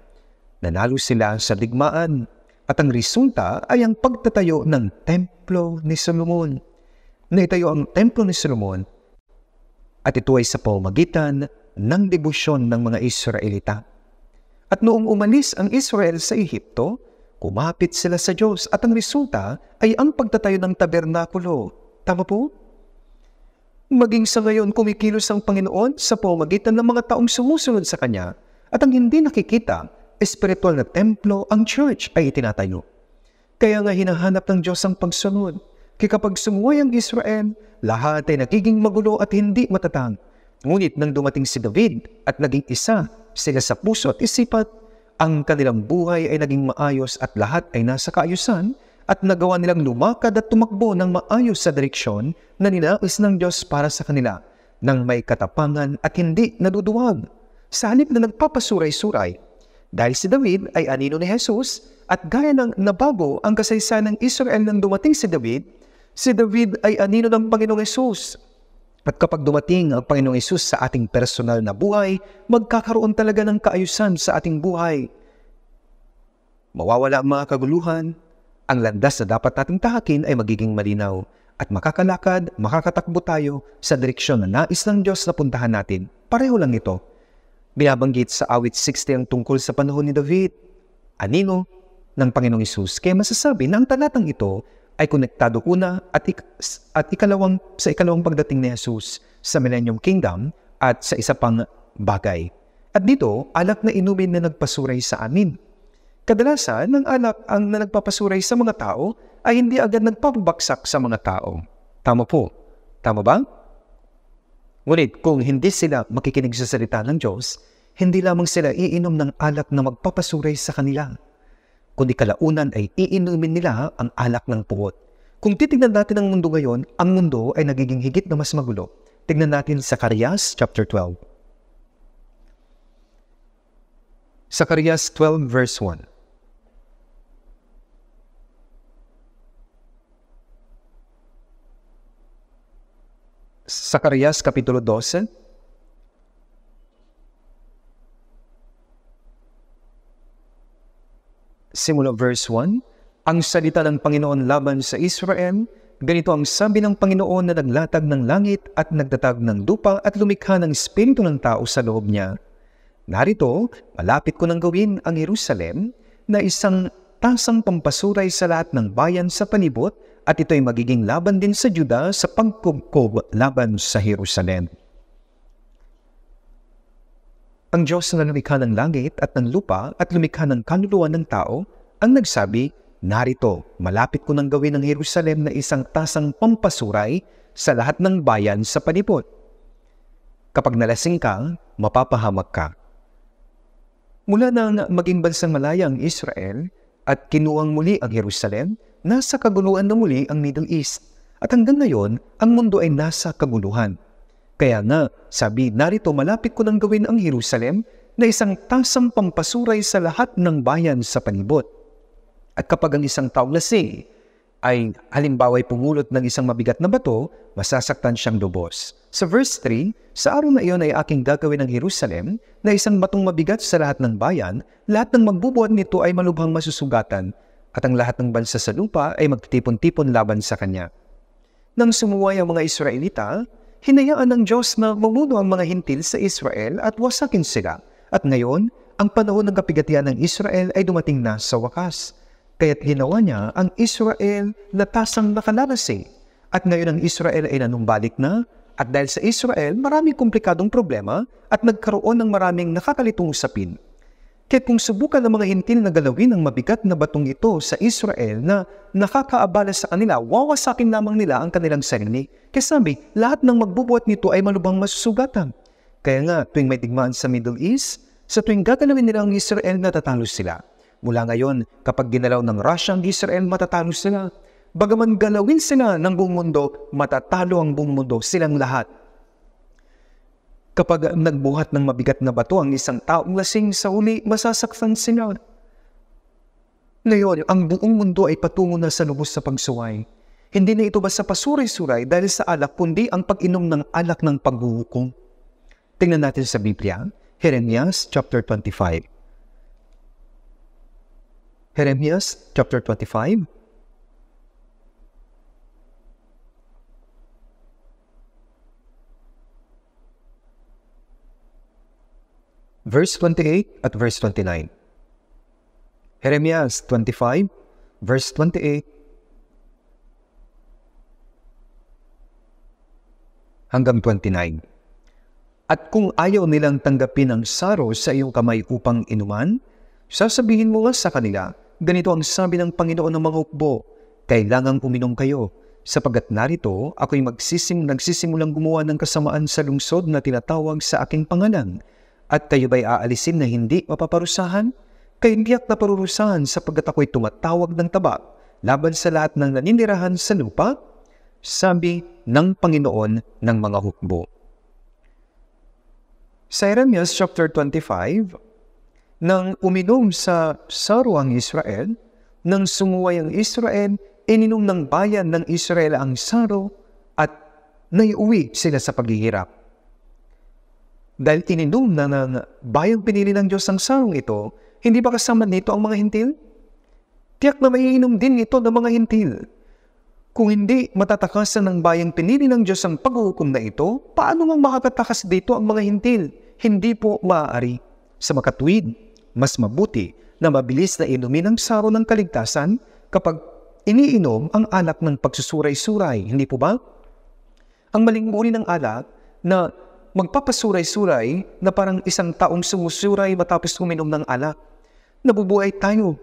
Nanalo sila sa digmaan at ang resulta ay ang pagtatayo ng templo ni Solomon. Naitayo ang templo ni Solomon at ito ay sa pamagitan ng debosyon ng mga Israelita. At noong umalis ang Israel sa Ehipto, kumapit sila sa Diyos at ang resulta ay ang pagtatayo ng tabernakulo. Tama po? Maging sa ngayon kumikilos ang Panginoon sa pamagitan ng mga taong sumusunod sa Kanya at ang hindi nakikita espiritual na templo ang church ay itinatayo. Kaya nga hinahanap ng Diyos ang pagsunod. Kaya kapag sumuway ang Israel, lahat ay nagiging magulo at hindi matatang. Ngunit nang dumating si David at naging isa sila sa puso at isipat, ang kanilang buhay ay naging maayos at lahat ay nasa kaayusan at nagawa nilang lumakad at tumakbo ng maayos sa direksyon na ninais ng Diyos para sa kanila nang may katapangan at hindi naduduwag. Sa halip na nagpapasuray-suray, dahil si David ay anino ni Jesus at gaya ng nabago ang kasaysayan ng Israel nang dumating si David, si David ay anino ng Panginoong Jesus. At kapag dumating ang Panginoong Jesus sa ating personal na buhay, magkakaroon talaga ng kaayusan sa ating buhay. Mawawala ang mga kaguluhan, ang landas na dapat nating tahakin ay magiging malinaw at makakalakad, makakatakbo tayo sa direksyon na nais ng Diyos na puntahan natin. Pareho lang ito. Binabanggit sa awit 60 ang tungkol sa panahon ni David, anino ng Panginoong Isus. Kaya masasabi na ang talatang ito ay konektado una at, ik- at ikalawang, sa ikalawang pagdating ni Jesus sa Millennium Kingdom at sa isa pang bagay. At dito, alak na inumin na nagpasuray sa amin. Kadalasan, ang alak ang nagpapasuray sa mga tao ay hindi agad nagpapabaksak sa mga tao. Tama po. Tama ba? Ngunit kung hindi sila makikinig sa salita ng Diyos, hindi lamang sila iinom ng alak na magpapasuray sa kanila, kundi kalaunan ay iinumin nila ang alak ng puot. Kung titignan natin ang mundo ngayon, ang mundo ay nagiging higit na mas magulo. Tignan natin sa Karyas chapter 12. Sa 12 verse 1 Zacarías capítulo 12. Simula verse 1, Ang salita ng Panginoon laban sa Israel, ganito ang sabi ng Panginoon na naglatag ng langit at nagtatag ng lupa at lumikha ng espiritu ng tao sa loob niya. Narito, malapit ko nang gawin ang Jerusalem na isang tasang pampasuray sa lahat ng bayan sa panibot at ito'y magiging laban din sa Juda sa pagkubkob laban sa Jerusalem. Ang Diyos na lumikha ng langit at ng lupa at lumikha ng kaluluwa ng tao ang nagsabi, Narito, malapit ko nang gawin ng Jerusalem na isang tasang pampasuray sa lahat ng bayan sa panipot. Kapag nalasing ka, mapapahamak ka. Mula nang maging bansang malaya ang Israel at kinuang muli ang Jerusalem, nasa kaguluhan na muli ang Middle East at hanggang ngayon ang mundo ay nasa kaguluhan. Kaya nga, sabi narito malapit ko nang gawin ang Jerusalem na isang tasang pampasuray sa lahat ng bayan sa panibot. At kapag ang isang taong lasing ay halimbawa ay pumulot ng isang mabigat na bato, masasaktan siyang lubos. Sa verse 3, sa araw na iyon ay aking gagawin ang Jerusalem na isang batong mabigat sa lahat ng bayan, lahat ng magbubuhat nito ay malubhang masusugatan at ang lahat ng bansa sa lupa ay magtitipon-tipon laban sa kanya. Nang sumuway ang mga Israelita, hinayaan ng Diyos na mamuno ang mga hintil sa Israel at wasakin sila. At ngayon, ang panahon ng kapigatian ng Israel ay dumating na sa wakas. Kaya't ginawa niya ang Israel na tasang nakalarasi. At ngayon ang Israel ay nanumbalik na at dahil sa Israel, maraming komplikadong problema at nagkaroon ng maraming nakakalitong usapin Kaya't kung subukan ng mga hintil na galawin ang mabigat na batong ito sa Israel na nakakaabala sa kanila, wawasakin lamang nila ang kanilang sarili. Kaya sabi, lahat ng magbubuhat nito ay malubang masusugatan. Kaya nga, tuwing may digmaan sa Middle East, sa tuwing gagalawin nila ang Israel, natatalo sila. Mula ngayon, kapag ginalaw ng Russia ang Israel, matatalo sila. Bagaman galawin sila ng buong mundo, matatalo ang buong mundo, silang lahat Kapag nagbuhat ng mabigat na bato ang isang taong lasing sa uli, masasaktan sila. Ngayon, ang buong mundo ay patungo na sa lubos sa pagsuway. Hindi na ito basta pasuri suray dahil sa alak, kundi ang pag-inom ng alak ng paghuhukom. Tingnan natin sa Biblia, Jeremias chapter 25. Jeremias chapter 25, verse 28 at verse 29. Jeremias 25, verse 28 hanggang 29. At kung ayaw nilang tanggapin ang saro sa iyong kamay upang inuman, sasabihin mo nga sa kanila, ganito ang sabi ng Panginoon ng mga hukbo, kailangang uminom kayo, sapagat narito ako'y magsisim, nagsisimulang gumawa ng kasamaan sa lungsod na tinatawag sa aking pangalan at kayo ba'y aalisin na hindi mapaparusahan? Kayo biyak na parurusahan sapagkat ako'y tumatawag ng tabak laban sa lahat ng naninirahan sa lupa? Sabi ng Panginoon ng mga hukbo. Sa Jeremias chapter 25, nang uminom sa saro ang Israel, nang sumuway ang Israel, ininom ng bayan ng Israel ang saro at naiuwi sila sa paghihirap dahil tininom na, na, na bayang pinili ng Diyos ang sarong ito, hindi ba kasama nito ang mga hintil? Tiyak na maiinom din ito ng mga hintil. Kung hindi matatakasan ng bayang pinili ng Diyos ang paghukom na ito, paano mang makakatakas dito ang mga hintil? Hindi po maaari. Sa makatwid, mas mabuti na mabilis na inumin ang saro ng kaligtasan kapag iniinom ang alak ng pagsusuray-suray, hindi po ba? Ang maling uri ng alak na magpapasuray-suray na parang isang taong sumusuray matapos uminom ng alak. Nabubuhay tayo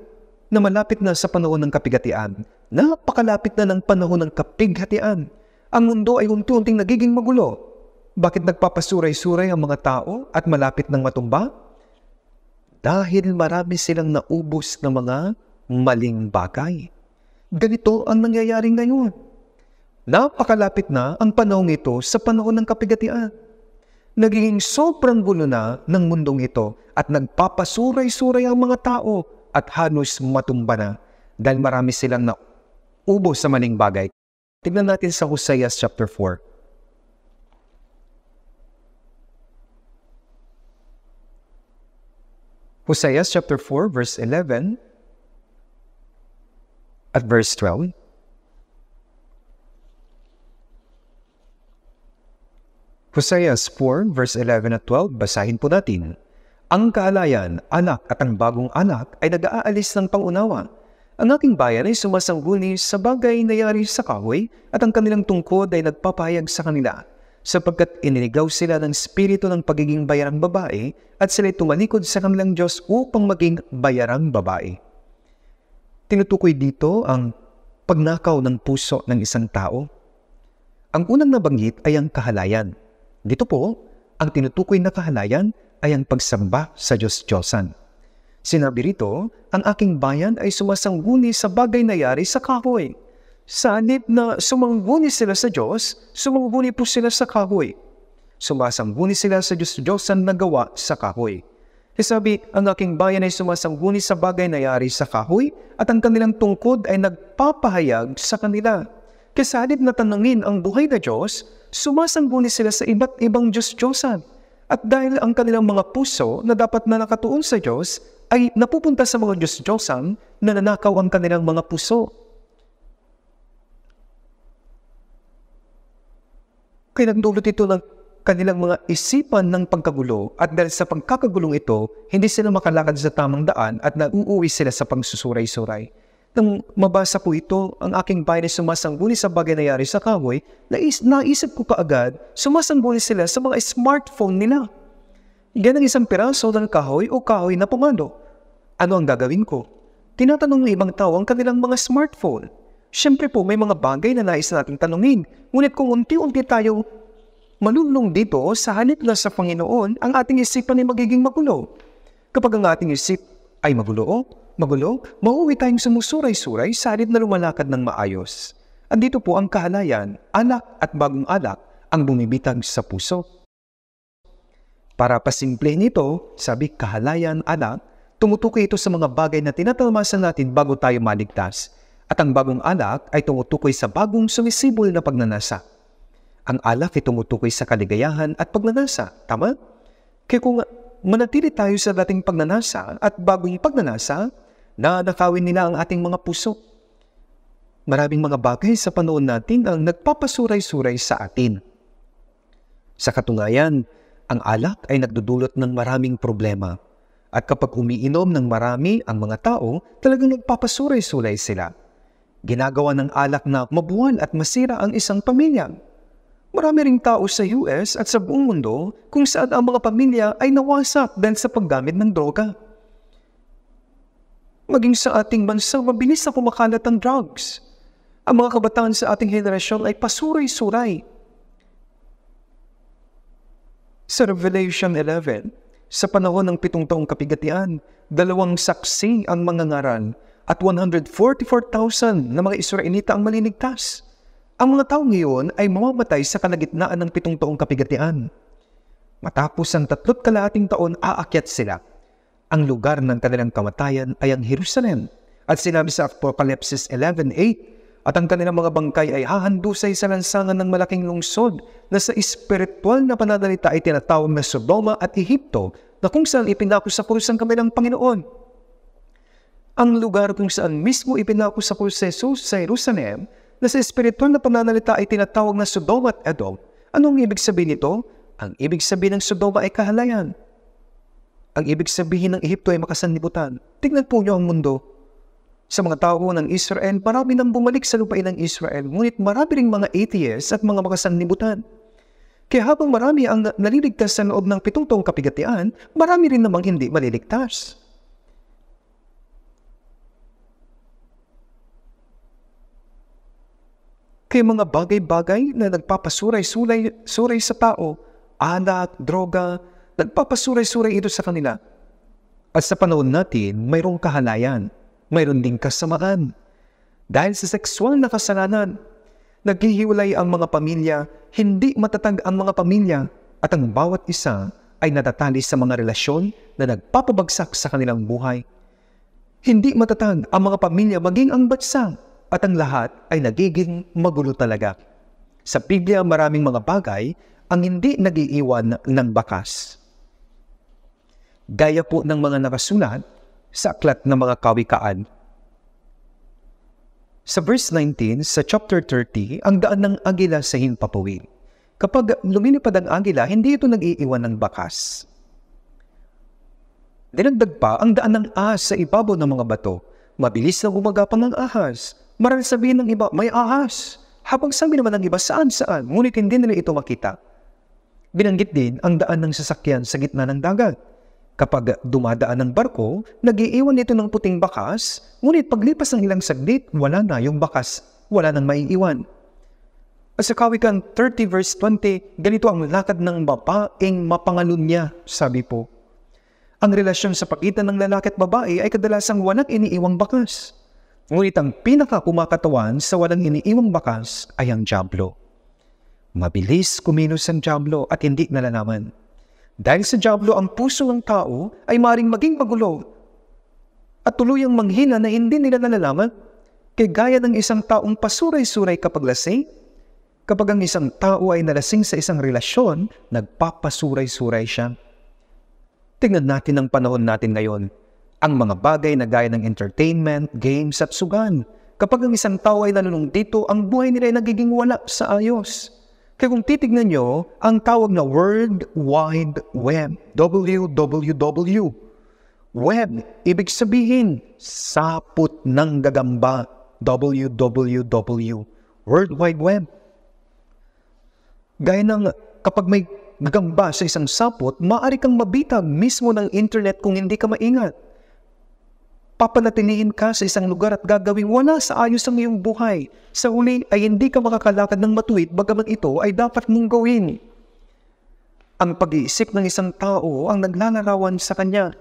na malapit na sa panahon ng kapigatian. Napakalapit na ng panahon ng kapigatian. Ang mundo ay unti-unting nagiging magulo. Bakit nagpapasuray-suray ang mga tao at malapit ng matumba? Dahil marami silang naubos ng mga maling bagay. Ganito ang nangyayari ngayon. Napakalapit na ang panahon ito sa panahon ng kapigatian nagiging sobrang gulo na ng mundong ito at nagpapasuray-suray ang mga tao at halos matumba na dahil marami silang naubo sa maling bagay. Tignan natin sa Hoseas chapter 4. Hoseas chapter 4 verse 11 at verse 12. Hosea 4 verse 11 at 12, basahin po natin. Ang kaalayan, anak at ang bagong anak ay nag-aalis ng pangunawa. Ang aking bayan ay sumasangguni sa bagay na yari sa kahoy at ang kanilang tungkod ay nagpapayag sa kanila sapagkat iniligaw sila ng spirito ng pagiging bayarang babae at sila'y tumalikod sa kanilang Diyos upang maging bayarang babae. Tinutukoy dito ang pagnakaw ng puso ng isang tao. Ang unang nabanggit ay ang kahalayan – dito po, ang tinutukoy na kahalayan ay ang pagsamba sa Diyos Diyosan. Sinabi rito, ang aking bayan ay sumasangguni sa bagay na yari sa kahoy. Sa anip na sumangguni sila sa Diyos, sumangguni po sila sa kahoy. Sumasangguni sila sa Diyos Diyosan na gawa sa kahoy. E sabi, ang aking bayan ay sumasangguni sa bagay na yari sa kahoy at ang kanilang tungkod ay nagpapahayag sa kanila. Kaya sa anip na tanangin ang buhay na Diyos, sumasangguni sila sa iba't ibang Diyos-Diyosan. At dahil ang kanilang mga puso na dapat na nakatuon sa Diyos ay napupunta sa mga Diyos-Diyosan na nanakaw ang kanilang mga puso. Kaya nagdulot ito ng kanilang mga isipan ng pagkagulo at dahil sa pagkakagulong ito, hindi sila makalakad sa tamang daan at nauuwi sila sa pangsusuray-suray. Nang mabasa ko ito, ang aking bayan ay sumasangguni sa bagay na yari sa kahoy, nais, naisip ko kaagad, sumasangguni sila sa mga smartphone nila. Yan ang isang piraso ng kahoy o kahoy na pumalo. Ano ang gagawin ko? Tinatanong ng ibang tao ang kanilang mga smartphone. Siyempre po may mga bagay na nais natin tanungin, ngunit kung unti-unti tayo malulong dito sa hanip na sa Panginoon, ang ating isipan ay magiging magulo. Kapag ang ating isip ay magulo o magulo, mauwi tayong sumusuray-suray sa halip na lumalakad ng maayos. Andito po ang kahalayan, anak at bagong alak ang bumibitag sa puso. Para pasimple nito, sabi kahalayan anak, tumutukoy ito sa mga bagay na tinatalmasan natin bago tayo maligtas. At ang bagong alak ay tumutukoy sa bagong sumisibol na pagnanasa. Ang alak ay tumutukoy sa kaligayahan at pagnanasa, tama? Kaya kung manatili tayo sa dating pagnanasa at bagong pagnanasa na nakawin nila ang ating mga puso. Maraming mga bagay sa panahon natin ang nagpapasuray-suray sa atin. Sa katunayan, ang alak ay nagdudulot ng maraming problema. At kapag umiinom ng marami ang mga tao, talagang nagpapasuray-suray sila. Ginagawa ng alak na mabuwan at masira ang isang pamilya. Marami ring tao sa US at sa buong mundo kung saan ang mga pamilya ay nawasak dahil sa paggamit ng droga. Maging sa ating bansa, mabilis na kumakalat ang drugs. Ang mga kabataan sa ating henerasyon ay pasuray-suray. Sa Revelation 11, sa panahon ng pitong taong kapigatian, dalawang saksi ang mangangaral at 144,000 na mga Israelita ang maliligtas. Ang mga tao ngayon ay mamamatay sa kalagitnaan ng pitong taong kapigatian. Matapos ang tatlot kalahating taon, aakyat sila. Ang lugar ng kanilang kamatayan ay ang Jerusalem. At sinabi sa Apocalypse 11.8, at ang kanilang mga bangkay ay hahandusay sa lansangan ng malaking lungsod na sa espiritual na pananalita ay tinatawag na Sodoma at Ehipto na kung saan ipinako sa krus ang kamay Panginoon. Ang lugar kung saan mismo ipinako sa krus sa Jesus sa Jerusalem na sa espiritual na pananalita ay tinatawag na Sodoma at Edom. Anong ibig sabihin nito? Ang ibig sabihin ng Sodoma ay kahalayan. Ang ibig sabihin ng Ehipto ay makasanlibutan. Tingnan po niyo ang mundo. Sa mga tao ng Israel, marami nang bumalik sa lupain ng Israel, ngunit marami ring mga atheists at mga makasanlibutan. Kaya habang marami ang naliligtas sa loob ng pitong taong kapigatian, marami rin namang hindi maliligtas. kay mga bagay-bagay na nagpapasuray-suray sa tao, anak, droga, nagpapasuray-suray ito sa kanila. At sa panahon natin, mayroong kahalayan, mayroon ding kasamaan. Dahil sa sexual na kasalanan, naghihiwalay ang mga pamilya, hindi matatag ang mga pamilya, at ang bawat isa ay natatali sa mga relasyon na nagpapabagsak sa kanilang buhay. Hindi matatag ang mga pamilya maging ang bansa at ang lahat ay nagiging magulo talaga. Sa Biblia maraming mga bagay ang hindi nagiiwan ng bakas. Gaya po ng mga nakasulat sa aklat ng mga kawikaan. Sa verse 19 sa chapter 30, ang daan ng agila sa himpapawid. Kapag lumilipad ang agila, hindi ito nagiiwan ng bakas. Dinagdag pa ang daan ng ahas sa ibabaw ng mga bato. Mabilis na gumagapang ang ahas Marami sabihin ng iba, may ahas. Habang sabi naman ng iba, saan saan? Ngunit hindi nila ito makita. Binanggit din ang daan ng sasakyan sa gitna ng dagat. Kapag dumadaan ng barko, nagiiwan ito ng puting bakas, ngunit paglipas ng ilang saglit, wala na yung bakas, wala nang maiiwan. At sa Kawikan 30 verse 20, ganito ang lakad ng babaeng niya, sabi po. Ang relasyon sa pagitan ng lalaki at babae ay kadalasang walang iniiwang bakas. Ngunit ang pinakakumakatawan sa walang iniiwang bakas ay ang jablo. Mabilis kuminos ang jablo at hindi nalalaman. Dahil sa jablo ang puso ng tao ay maring maging magulo at tuluyang manghina na hindi nila nalalaman kay gaya ng isang taong pasuray-suray kapag lasing Kapag ang isang tao ay nalasing sa isang relasyon, nagpapasuray-suray siya. Tingnan natin ang panahon natin ngayon ang mga bagay na gaya ng entertainment, games at sugan. Kapag ang isang tao ay nanunong dito, ang buhay nila ay nagiging wala sa ayos. Kaya kung titignan nyo, ang tawag na World Wide Web, WWW, Web, ibig sabihin, sapot ng gagamba, WWW, World Wide Web. Gaya ng kapag may gagamba sa isang sapot, maaari kang mabitag mismo ng internet kung hindi ka maingat papanatiliin ka sa isang lugar at gagawing wala sa ayos ang iyong buhay. Sa huli ay hindi ka makakalakad ng matuwid bagamat ito ay dapat mong gawin. Ang pag-iisip ng isang tao ang naglalarawan sa kanya.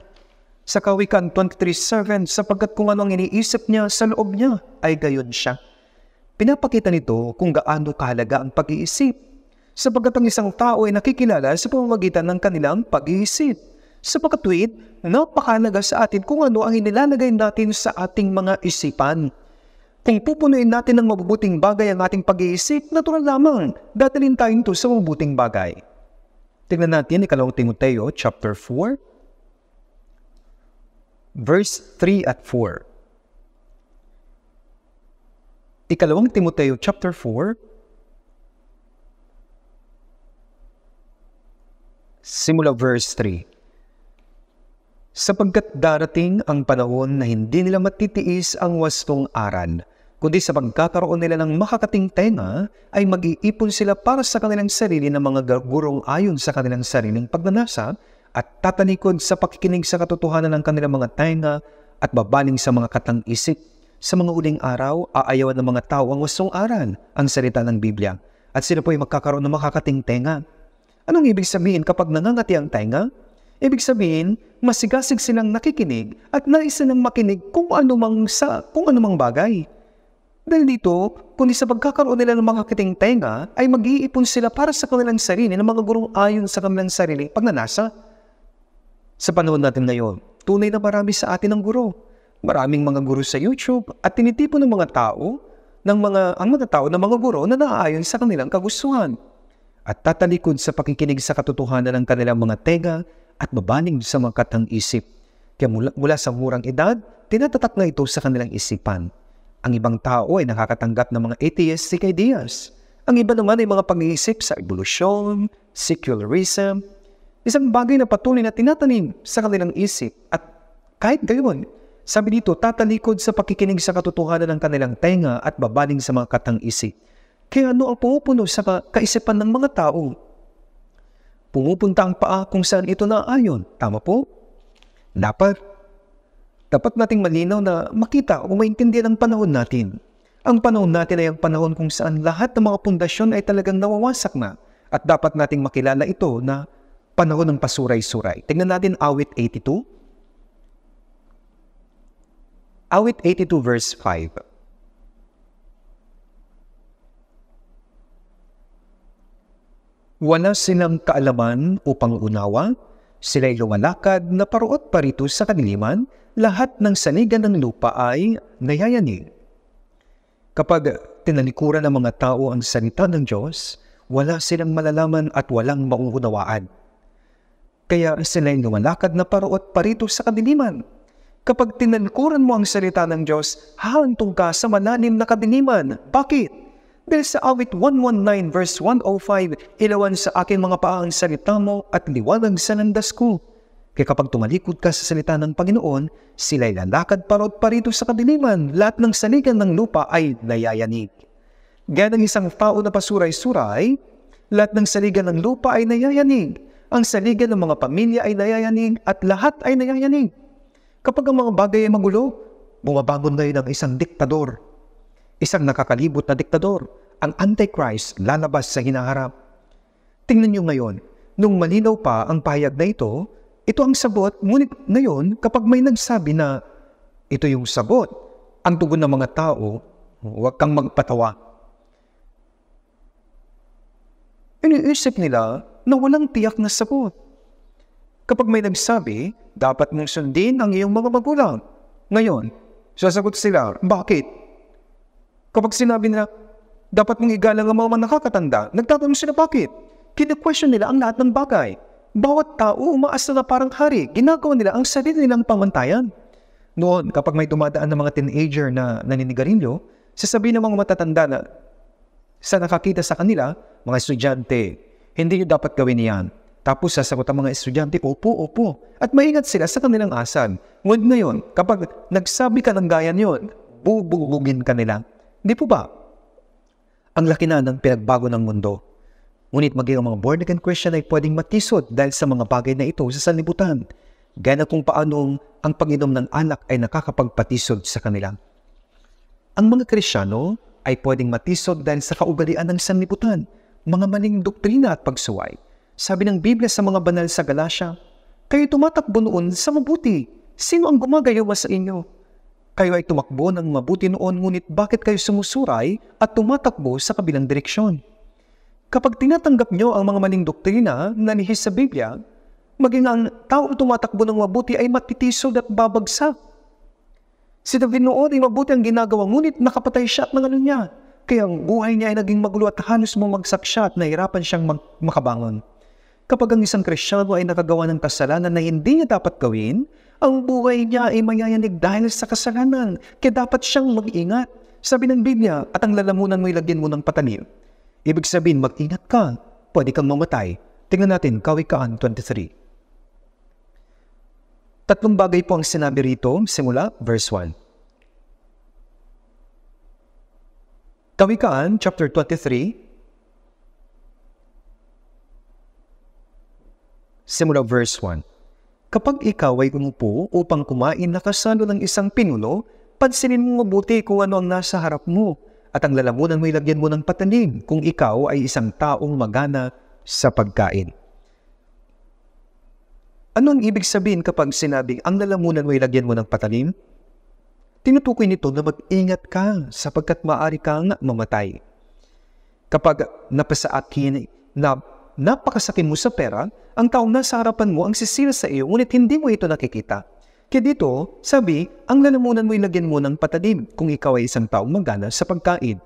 Sa Kawikan 23.7, sapagkat kung ano ang iniisip niya sa loob niya, ay gayon siya. Pinapakita nito kung gaano kahalaga ang pag-iisip, sapagkat ang isang tao ay nakikilala sa pamamagitan ng kanilang pag-iisip sa Sapagkat napakalaga sa atin kung ano ang inilalagay natin sa ating mga isipan. Kung pupunuin natin ng mabubuting bagay ang ating pag-iisip, natural lamang, dadalhin tayo ito sa mabubuting bagay. Tingnan natin ikalawang Timoteo chapter 4, verse 3 at 4. Ikalawang Timoteo chapter 4, simula verse 3 sapagkat darating ang panahon na hindi nila matitiis ang wastong aran, kundi sa pagkakaroon nila ng makakating tenga ay mag-iipon sila para sa kanilang sarili ng mga gurong ayon sa kanilang sariling pagnanasa at tatanikod sa pakikinig sa katotohanan ng kanilang mga tenga at babaling sa mga katang-isip. Sa mga uling araw, aayawan ng mga tao ang wastong aran, ang salita ng Biblia, at sila po ay magkakaroon ng makakating tenga. Anong ibig sabihin kapag nangangati ang tenga? Ibig sabihin, masigasig silang nakikinig at nais silang makinig kung anumang sa kung anumang bagay. Dahil dito, kundi sa pagkakaroon nila ng mga kiting tenga, ay mag-iipon sila para sa kanilang sarili ng mga gurong ayon sa kanilang sarili pagnanasa. Sa panahon natin ngayon, tunay na marami sa atin ang guro. Maraming mga guro sa YouTube at tinitipon ng mga tao ng mga ang mga tao ng mga guro na naaayon sa kanilang kagustuhan. At tatalikod sa pakikinig sa katotohanan ng kanilang mga tega at babaning sa mga katang isip. Kaya mula, mula sa murang edad, tinatatak na ito sa kanilang isipan. Ang ibang tao ay nakakatanggap ng mga atheistic ideas. Ang iba naman ay mga pag-iisip sa evolution, secularism, isang bagay na patuloy na tinatanim sa kanilang isip at kahit gayon, sabi dito, tatalikod sa pakikinig sa katotohanan ng kanilang tenga at babaling sa mga katang isip. Kaya ano ang pupuno sa kaisipan ng mga tao pumupunta ang paa kung saan ito naayon. Tama po? Dapat. Dapat nating malinaw na makita o maintindihan ang panahon natin. Ang panahon natin ay ang panahon kung saan lahat ng mga pundasyon ay talagang nawawasak na at dapat nating makilala ito na panahon ng pasuray-suray. Tingnan natin awit 82. Awit 82 verse 5. Wala silang kaalaman o pangunawa, sila'y lumalakad na paruot parito sa kaniliman, lahat ng saligan ng lupa ay nayayanig. Kapag tinalikuran ng mga tao ang salita ng Diyos, wala silang malalaman at walang maunawaan. Kaya sila'y lumalakad na paruot parito sa kadiliman. Kapag tinalikuran mo ang salita ng Diyos, hahantong ka sa mananim na kadiliman. Bakit? Dahil sa awit 119 verse 105, ilawan sa akin mga paa ang salita mo at liwanag sa landas ko. Kaya kapag tumalikod ka sa salita ng Panginoon, sila'y lalakad parot parito sa kadiliman, lahat ng saligan ng lupa ay nayayanig. Gaya ng isang tao na pasuray-suray, lahat ng saligan ng lupa ay nayayanig. Ang saligan ng mga pamilya ay nayayanig at lahat ay nayayanig. Kapag ang mga bagay ay magulo, bumabangon ngayon ang isang diktador isang nakakalibot na diktador, ang Antichrist lalabas sa hinaharap. Tingnan niyo ngayon, nung malinaw pa ang pahayag na ito, ito ang sabot, ngunit ngayon kapag may nagsabi na ito yung sabot, ang tugon ng mga tao, huwag kang magpatawa. Iniisip nila na walang tiyak na sabot. Kapag may nagsabi, dapat mong sundin ang iyong mga magulang. Ngayon, sasagot sila, bakit? Kapag sinabi na dapat mong igalang ang mga nakakatanda, nagtatanong sila bakit? Kine-question nila ang lahat ng bagay. Bawat tao umaas na parang hari, ginagawa nila ang sarili nilang pamantayan. Noon, kapag may dumadaan ng mga teenager na naninigarilyo, sasabihin ng mga matatanda na sa nakakita sa kanila, mga estudyante, hindi nyo dapat gawin yan. Tapos sasagot ang mga estudyante, opo, opo. At maingat sila sa kanilang asal. Ngunit ngayon, kapag nagsabi ka ng gaya niyon, bubugugin ka nila. Di po ba? Ang laki na ng pinagbago ng mundo. Ngunit maging ang mga born-again Christian ay pwedeng matisod dahil sa mga bagay na ito sa sanlibutan. Gaya kung paanong ang panginom ng anak ay nakakapagpatisod sa kanila. Ang mga Kristiyano ay pwedeng matisod dahil sa kaugalian ng sanlibutan, mga maling doktrina at pagsuway. Sabi ng Biblia sa mga banal sa Galasya, kayo tumatakbo noon sa mabuti. Sino ang gumagayawa sa inyo? Kayo ay tumakbo ng mabuti noon ngunit bakit kayo sumusuray at tumatakbo sa kabilang direksyon? Kapag tinatanggap nyo ang mga maling doktrina na nihis sa Biblia, maging ang taong tumatakbo ng mabuti ay matitisod at babagsak. Si David noon ay mabuti ang ginagawa ngunit nakapatay siya at nangano niya. Kaya ang buhay niya ay naging magulo at halos mumagsak siya at nahirapan siyang mag- makabangon. Kapag ang isang krisyano ay nakagawa ng kasalanan na hindi niya dapat gawin, ang buhay niya ay mayayanig dahil sa kasalanan, kaya dapat siyang mag-ingat. Sabi ng Biblia, at ang lalamunan mo ilagyan mo ng patanim. Ibig sabihin, mag-ingat ka. Pwede kang mamatay. Tingnan natin, Kawikaan 23. Tatlong bagay po ang sinabi rito, simula verse 1. Kawikaan chapter 23 simula verse 1. Kapag ikaw ay umupo upang kumain na kasalo ng isang pinulo, pansinin mo mabuti kung ano ang nasa harap mo at ang lalamunan mo ilagyan mo ng patanim kung ikaw ay isang taong magana sa pagkain. Ano ang ibig sabihin kapag sinabing ang lalamunan mo ilagyan mo ng patanim? Tinutukoy nito na mag-ingat ka sapagkat maaari kang mamatay. Kapag napasaakin na napakasakit mo sa pera, ang taong nasa harapan mo ang sisira sa iyo ngunit hindi mo ito nakikita. Kaya dito, sabi, ang lalamunan mo lagyan mo ng patalim kung ikaw ay isang taong magana sa pagkain.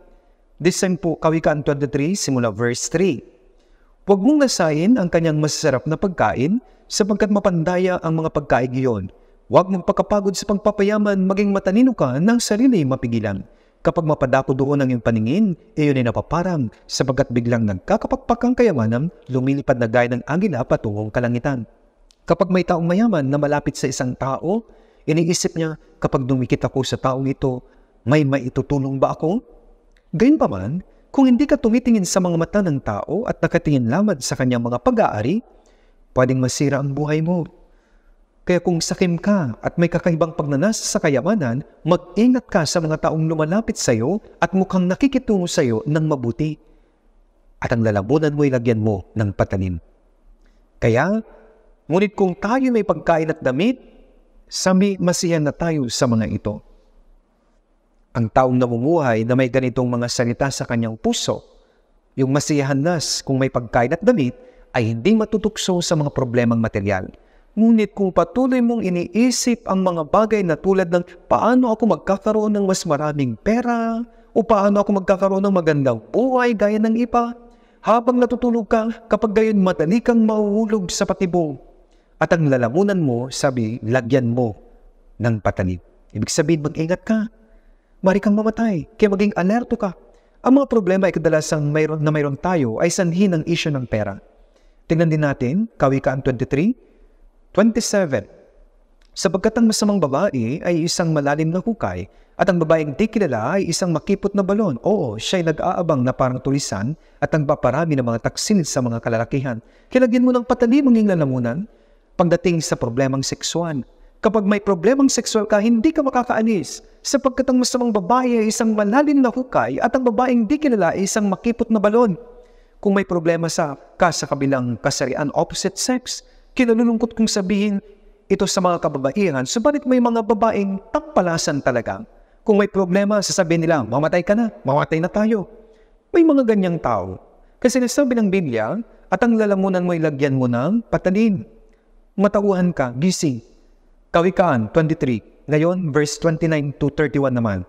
This time po, Kawikaan 23, simula verse 3. Huwag mong nasayin ang kanyang masasarap na pagkain sapagkat mapandaya ang mga pagkain iyon. Huwag mong pagkapagod sa pagpapayaman maging matanino ka ng sarili mapigilan Kapag mapadapo doon ang iyong paningin, iyon ay napaparang sapagkat biglang nagkakapakpak ang kayamanang lumilipad na gaya ng agila patungong kalangitan. Kapag may taong mayaman na malapit sa isang tao, iniisip niya kapag dumikit ako sa taong ito, may maitutulong ba ako? Gayunpaman, kung hindi ka tumitingin sa mga mata ng tao at nakatingin lamad sa kanyang mga pag-aari, pwedeng masira ang buhay mo kaya kung sakim ka at may kakaibang pagnanasa sa kayamanan, mag-ingat ka sa mga taong lumalapit sa iyo at mukhang nakikitungo sa iyo ng mabuti. At ang lalabunan mo ilagyan mo ng patanim. Kaya, ngunit kung tayo may pagkain at damit, sami masiyan na tayo sa mga ito. Ang taong namumuhay na may ganitong mga salita sa kanyang puso, yung masiyahan nas kung may pagkain at damit, ay hindi matutukso sa mga problemang materyal. Ngunit kung patuloy mong iniisip ang mga bagay na tulad ng paano ako magkakaroon ng mas maraming pera o paano ako magkakaroon ng magandang buhay gaya ng iba, habang natutulog ka kapag gayon madali kang mahuhulog sa patibong. At ang lalamunan mo, sabi, lagyan mo ng patanib. Ibig sabihin, mag-ingat ka. Mari kang mamatay, kaya maging alerto ka. Ang mga problema ay kadalasang mayroon, na mayroon tayo ay sanhi ng isyo ng pera. Tingnan din natin, Kawikaan 23, 27. Sapagkat ang masamang babae ay isang malalim na hukay at ang babaeng di kilala ay isang makipot na balon. Oo, siya'y nag-aabang na parang tulisan at ang nagpaparami ng mga taksin sa mga kalalakihan. Kilagyan mo ng patalim ang iyong lalamunan pagdating sa problemang sekswan. Kapag may problemang sekswal ka, hindi ka makakaanis sapagkat ang masamang babae ay isang malalim na hukay at ang babaeng di kilala ay isang makipot na balon. Kung may problema sa ka sa kabilang kasarian opposite sex, kinalulungkot kong sabihin ito sa mga kababaihan, subalit may mga babaeng tampalasan talaga. Kung may problema, sasabihin nila, mamatay ka na, mamatay na tayo. May mga ganyang tao. Kasi nasabi ng Biblia, at ang lalamunan mo ilagyan mo ng patalim. Matauhan ka, gising. Kawikaan 23, ngayon verse 29 to 31 naman.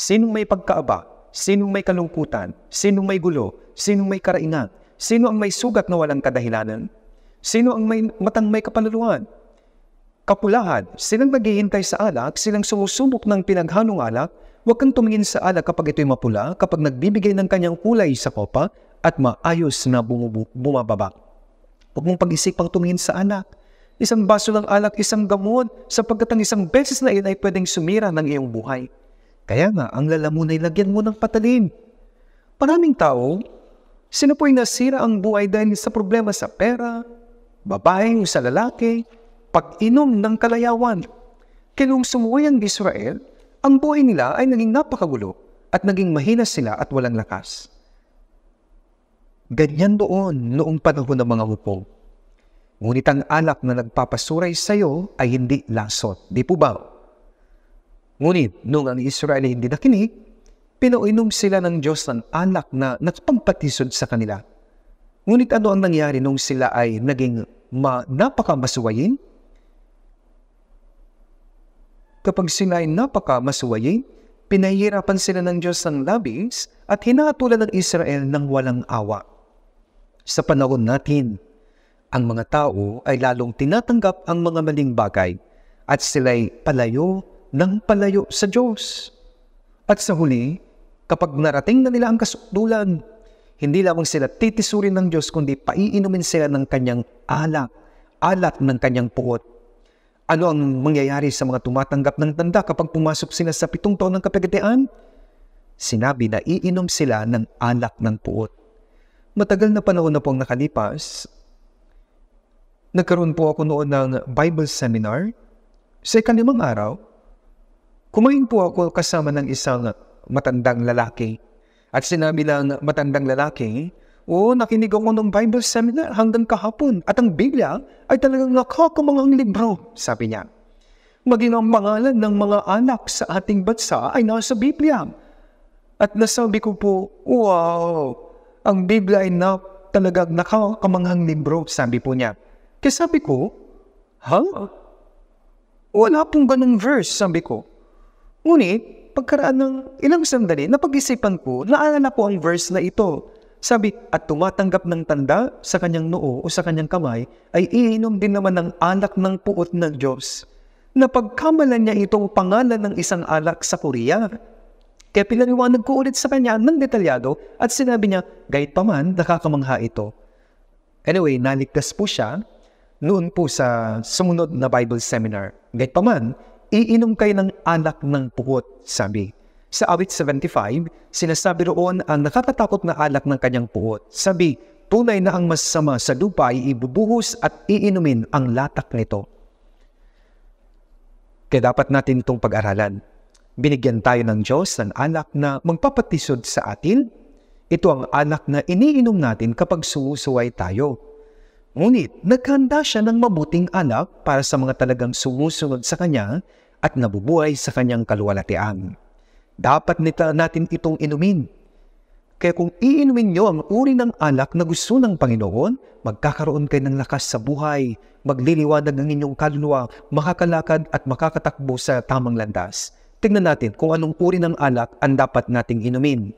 Sinong may pagkaaba? Sinong may kalungkutan? Sinong may gulo? Sinong may karaingan? Sino ang may sugat na walang kadahilanan? Sino ang may matang may kapaluluhan? Kapulahan, silang naghihintay sa alak, silang sumusubok ng pinaghanong alak, huwag kang tumingin sa alak kapag ito'y mapula, kapag nagbibigay ng kanyang kulay sa kopa at maayos na bumubu- bumababa. Huwag mong pag-isipang tumingin sa alak. Isang baso ng alak, isang gamon, sapagkat ang isang beses na iyon ay pwedeng sumira ng iyong buhay. Kaya nga, ang lalamun ay lagyan mo ng patalim. Maraming tao, sino po'y nasira ang buhay dahil sa problema sa pera, babaeng sa lalaki, pag-inom ng kalayawan. Kinung sumuwi ang Israel, ang buhay nila ay naging napakagulo at naging mahina sila at walang lakas. Ganyan doon noong panahon ng mga hupong. Ngunit ang alak na nagpapasuray sa iyo ay hindi lasot, di po ba? Ngunit, noong ang Israel ay hindi nakinig, pinainom sila ng Diyos ng anak na nagpampatisod sa kanila. Ngunit ano ang nangyari nung sila ay naging ma napakamasuwayin? Kapag sila ay napakamasuwayin, pinahirapan sila ng Diyos ng labis at hinatulan ng Israel ng walang awa. Sa panahon natin, ang mga tao ay lalong tinatanggap ang mga maling bagay at sila'y palayo ng palayo sa Diyos. At sa huli, kapag narating na nila ang kasukdulan, hindi lamang sila titisurin ng Diyos, kundi paiinumin sila ng kanyang alak, alak ng kanyang puot. Ano ang mangyayari sa mga tumatanggap ng tanda kapag pumasok sila sa pitong taon ng kapagatian? Sinabi na iinom sila ng alak ng puot. Matagal na panahon na pong nakalipas, nagkaroon po ako noon ng Bible seminar. Sa ikalimang araw, kumain po ako kasama ng isang matandang lalaki at sinabi ng matandang lalaki, Oo, oh, nakinig ako ng Bible seminar hanggang kahapon at ang Biblia ay talagang nakakamangang libro, sabi niya. Maging ang mangalan ng mga anak sa ating bansa ay nasa Biblia. At nasabi ko po, wow, ang Biblia ay na talagang nakakamangang libro, sabi po niya. Kaya sabi ko, ha? Huh? Oh. Wala pong ganong verse, sabi ko. Ngunit, pagkaraan ng ilang sandali, napag-isipan ko, naalala ko ang verse na ito. Sabi, at tumatanggap ng tanda sa kanyang noo o sa kanyang kamay, ay iinom din naman ng anak ng puot ng Diyos. Napagkamalan niya itong pangalan ng isang alak sa Korea. Kaya pinaliwanag ko ulit sa kanya ng detalyado at sinabi niya, gayet pa man, nakakamangha ito. Anyway, naligtas po siya noon po sa sumunod na Bible seminar. Gayet pa man, Iinom kayo ng anak ng puhot, sabi. Sa awit 75, sinasabi roon ang nakakatakot na alak ng kanyang puhot. Sabi, tunay na ang masama sa lupa ay ibubuhos at iinumin ang latak nito. Kaya dapat natin itong pag-aralan. Binigyan tayo ng Diyos ng anak na magpapatisod sa atin. Ito ang anak na iniinom natin kapag sumusuway tayo. Ngunit naghanda siya ng mabuting anak para sa mga talagang sumusunod sa kanya at nabubuhay sa kanyang kalwalatian. Dapat nita natin itong inumin. Kaya kung iinumin niyo ang uri ng alak na gusto ng Panginoon, magkakaroon kayo ng lakas sa buhay, magliliwanag ang inyong kaluluwa, makakalakad at makakatakbo sa tamang landas. Tingnan natin kung anong uri ng alak ang dapat nating inumin.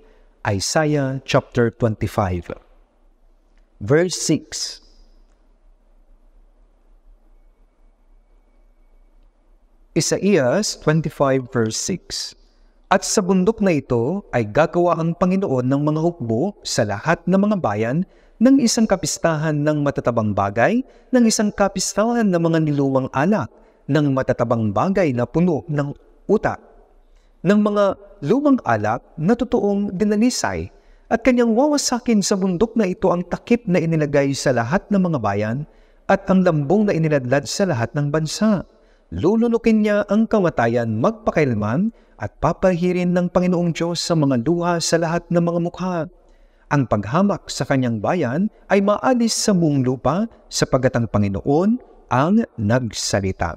Isaiah chapter 25 verse 6 Isaías 25 verse 6 At sa bundok na ito ay gagawa ang Panginoon ng mga hukbo sa lahat ng mga bayan ng isang kapistahan ng matatabang bagay, ng isang kapistahan ng mga niluwang alak, ng matatabang bagay na puno ng utak, ng mga lumang alak na totoong dinanisay, at kanyang wawasakin sa bundok na ito ang takip na inilagay sa lahat ng mga bayan at ang lambong na iniladlad sa lahat ng bansa lululukin niya ang kamatayan magpakailman at papahirin ng Panginoong Diyos sa mga luha sa lahat ng mga mukha. Ang paghamak sa kanyang bayan ay maalis sa buong lupa sapagat ang Panginoon ang nagsalita.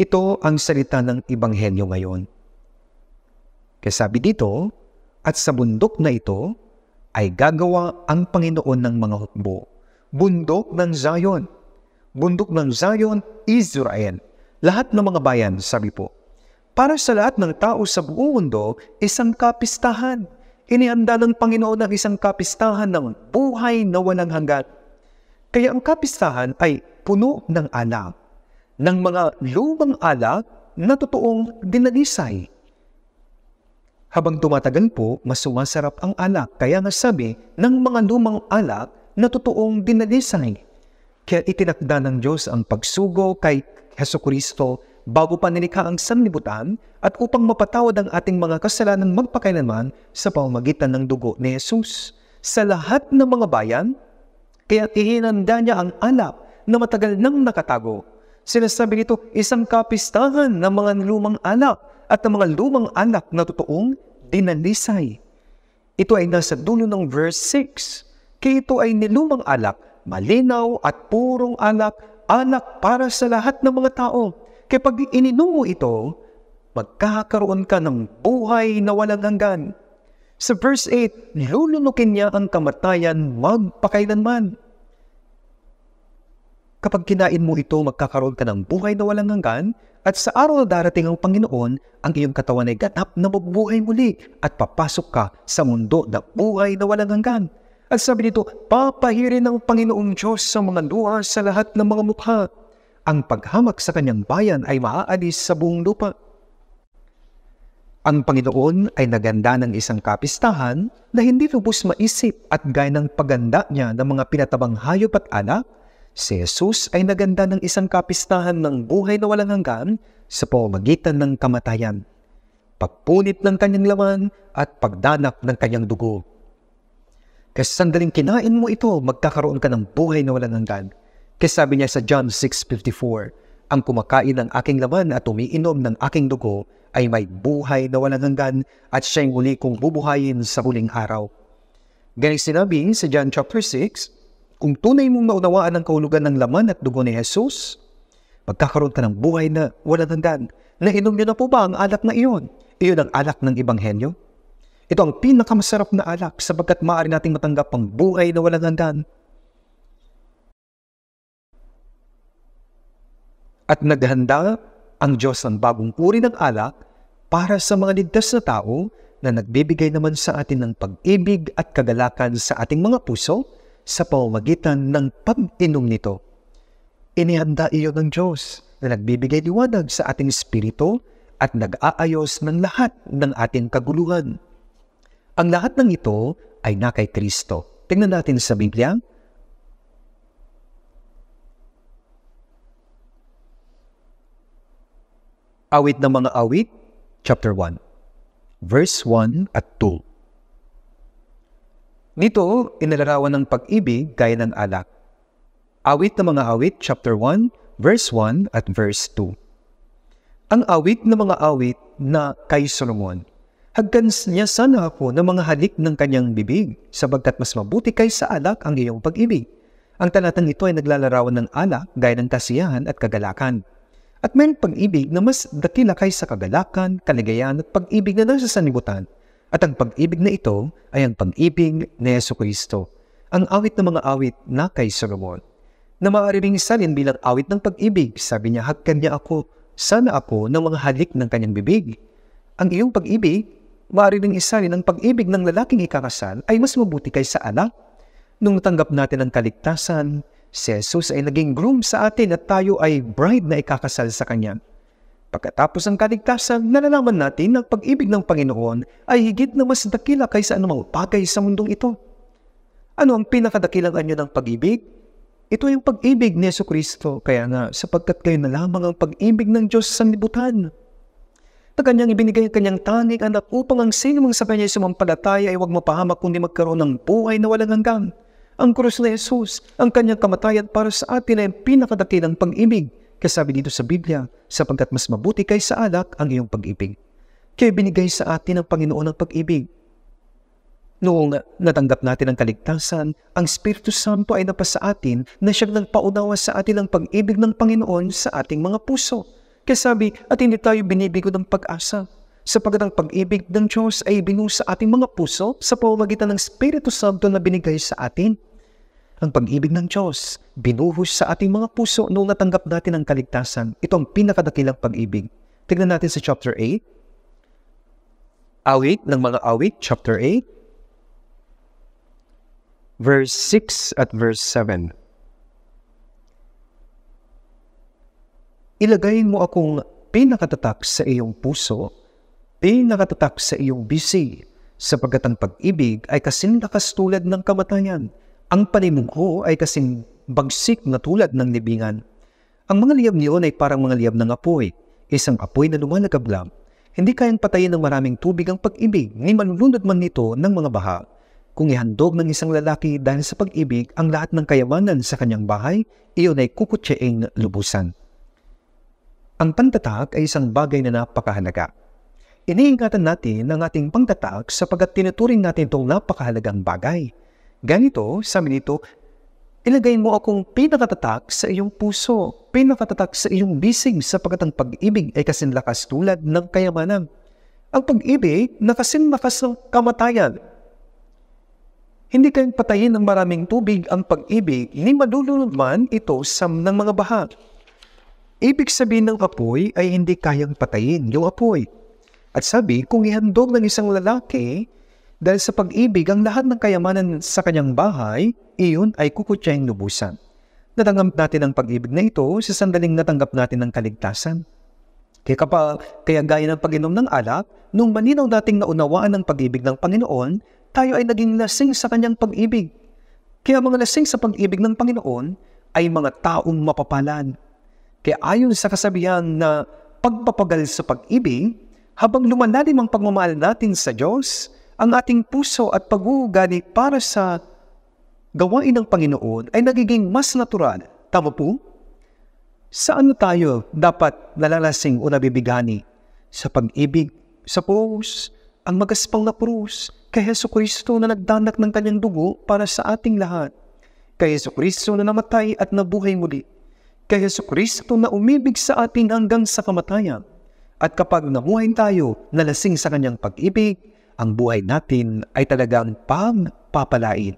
Ito ang salita ng Ibanghelyo ngayon. Kaya sabi dito, at sa bundok na ito ay gagawa ang Panginoon ng mga hukbo, bundok ng Zion, bundok ng Zion, Israel, lahat ng mga bayan, sabi po. Para sa lahat ng tao sa buong mundo, isang kapistahan. Inianda ng Panginoon ang isang kapistahan ng buhay na walang hanggat. Kaya ang kapistahan ay puno ng alak, ng mga lumang alak na totoong dinalisay. Habang tumatagal po, mas sumasarap ang alak. Kaya nga sabi ng mga lumang alak na totoong dinalisay. Kaya itinakda ng Diyos ang pagsugo kay Heso Kristo bago pa nilikha ang sanlibutan at upang mapatawad ang ating mga kasalanan magpakailanman sa pamamagitan ng dugo ni Jesus. Sa lahat ng mga bayan, kaya ihinanda niya ang alap na matagal nang nakatago. Sinasabi nito, isang kapistahan ng mga lumang anak at ng mga lumang anak na totoong dinalisay. Ito ay nasa dulo ng verse 6. Kaya ito ay nilumang alak malinaw at purong anak, anak para sa lahat ng mga tao. Kapag ininom mo ito, magkakaroon ka ng buhay na walang hanggan. Sa verse 8, lulunukin niya ang kamatayan magpakailanman. Kapag kinain mo ito, magkakaroon ka ng buhay na walang hanggan at sa araw na darating ang Panginoon, ang iyong katawan ay ganap na mabubuhay muli at papasok ka sa mundo na buhay na walang hanggan. At sabi nito, papahirin ng Panginoong Diyos sa mga luha sa lahat ng mga mukha. Ang paghamak sa kanyang bayan ay maaalis sa buong lupa. Ang Panginoon ay naganda ng isang kapistahan na hindi lubos maisip at gaya ng paganda niya ng mga pinatabang hayop at anak, si Jesus ay naganda ng isang kapistahan ng buhay na walang hanggan sa pamagitan ng kamatayan, pagpunit ng kanyang laman at pagdanap ng kanyang dugo. Kasi sandaling kinain mo ito, magkakaroon ka ng buhay na walang hanggan. Kasi sabi niya sa John 6.54, Ang kumakain ng aking laman at umiinom ng aking dugo ay may buhay na walang hanggan at siya'y muli kong bubuhayin sa huling araw. Ganyan sinabi sa John chapter 6, Kung tunay mong maunawaan ang kaulugan ng laman at dugo ni Jesus, magkakaroon ka ng buhay na walang hanggan. Nainom niyo na po ba ang alak na iyon? Iyon ang alak ng Ebanghelyo? Ito ang pinakamasarap na alak sapagkat maaari nating matanggap ang buhay na walang hanggan. At naghanda ang Diyos ng bagong uri ng alak para sa mga ligtas na tao na nagbibigay naman sa atin ng pag-ibig at kagalakan sa ating mga puso sa pamamagitan ng pag-inom nito. Inihanda iyon ng Diyos na nagbibigay liwanag sa ating espiritu at nag-aayos ng lahat ng ating kaguluhan. Ang lahat ng ito ay na kay Kristo. Tingnan natin sa Biblia. Awit ng mga awit, chapter 1, verse 1 at 2. Nito, inalarawan ng pag-ibig gaya ng alak. Awit ng mga awit, chapter 1, verse 1 at verse 2. Ang awit ng mga awit na kay Solomon Haggan niya sana ako ng mga halik ng kanyang bibig, sabagkat mas mabuti kaysa alak ang iyong pag-ibig. Ang talatang ito ay naglalarawan ng alak gaya ng kasiyahan at kagalakan. At mayroong pag-ibig na mas dakila kaysa kagalakan, kaligayahan at pag-ibig na nasa sanibutan. At ang pag-ibig na ito ay ang pag-ibig ni Yeso Kristo, ang awit ng mga awit na kay Solomon. Na maaari ring salin bilang awit ng pag-ibig, sabi niya, hagkan niya ako, sana ako ng mga halik ng kanyang bibig. Ang iyong pag-ibig maaari ng isa rin ang pag-ibig ng lalaking ikakasal ay mas mabuti kaysa anak. Nung natanggap natin ang kaligtasan, si Jesus ay naging groom sa atin at tayo ay bride na ikakasal sa Kanya. Pagkatapos ng kaligtasan, nalalaman natin na pag-ibig ng Panginoon ay higit na mas dakila kaysa anumang bagay sa mundong ito. Ano ang pinakadakilang anyo ng pag-ibig? Ito yung pag-ibig ni Yeso Kristo, kaya nga sapagkat kayo na lamang ang pag-ibig ng Diyos sa libutan na kanyang ibinigay ang kanyang tanging anak upang ang sinumang sa kanya'y sumampalataya ay huwag mapahamak kundi magkaroon ng buhay na walang hanggan. Ang krus ni Jesus, ang kanyang kamatayan para sa atin ay ang pinakadakilang pag-ibig, kasabi dito sa Biblia, sapagkat mas mabuti kaysa alak ang iyong pag-ibig. Kaya binigay sa atin ng Panginoon ang pag-ibig. Noong natanggap natin ang kaligtasan, ang Espiritu Santo ay napasa atin na siyang nagpaunawa sa atin ang pag-ibig ng Panginoon sa ating mga puso kaya sabi, at hindi tayo binibigo ng pag-asa sapagat ang pag-ibig ng Diyos ay binuo sa ating mga puso sa pamamagitan ng Espiritu Santo na binigay sa atin. Ang pag-ibig ng Diyos, binuhos sa ating mga puso noong natanggap natin ang kaligtasan. Ito ang pinakadakilang pag-ibig. Tignan natin sa chapter 8. Awit ng mga awit, chapter 8. Verse 6 at verse 7. Ilagay mo akong pinakatatak sa iyong puso, pinakatatak sa iyong bisi, sapagkat ang pag-ibig ay kasing lakas tulad ng kamatayan. Ang panimungho ay kasing bagsik na tulad ng libingan. Ang mga liyab niyon ay parang mga liyab ng apoy, isang apoy na lumalagablam. Hindi kayang patayin ng maraming tubig ang pag-ibig, ni malulunod man nito ng mga baha. Kung ihandog ng isang lalaki dahil sa pag-ibig ang lahat ng kayamanan sa kanyang bahay, iyon ay kukutseing lubusan. Ang pantatag ay isang bagay na napakahalaga. Iniingatan natin ang ating pangtatag sapagat tinuturing natin itong napakahalagang bagay. Ganito, sa nito, ilagay mo akong pinakatatak sa iyong puso, pinakatatak sa iyong bisig sapagat ang pag-ibig ay kasinlakas tulad ng kayamanan. Ang pag-ibig na kasinlakas ng kamatayan. Hindi kayong patayin ng maraming tubig ang pag-ibig, ni malulunod man ito sa ng mga bahag. Ibig sabihin ng apoy ay hindi kayang patayin yung apoy. At sabi, kung ihandog ng isang lalaki, dahil sa pag-ibig ang lahat ng kayamanan sa kanyang bahay, iyon ay kukutsayang lubusan. Natanggap natin ang pag-ibig na ito sa sandaling natanggap natin ang kaligtasan. Kaya kapag kaya gaya ng pag-inom ng alak, nung maninaw nating naunawaan ang pag-ibig ng Panginoon, tayo ay naging lasing sa kanyang pag-ibig. Kaya mga lasing sa pag-ibig ng Panginoon ay mga taong mapapalan kaya ayon sa kasabihan na pagpapagal sa pag-ibig, habang lumalalim ang pagmamahal natin sa Diyos, ang ating puso at pag-uugali para sa gawain ng Panginoon ay nagiging mas natural. Tama po? Saan na tayo dapat nalalasing o nabibigani? Sa pag-ibig, sa krus, ang magaspang na krus, kay Heso Kristo na nagdanak ng kanyang dugo para sa ating lahat, kay Heso Kristo na namatay at nabuhay muli, kay Yesu Kristo na umibig sa atin hanggang sa kamatayan. At kapag namuhay tayo nalasing sa kanyang pag-ibig, ang buhay natin ay talagang pampapalain.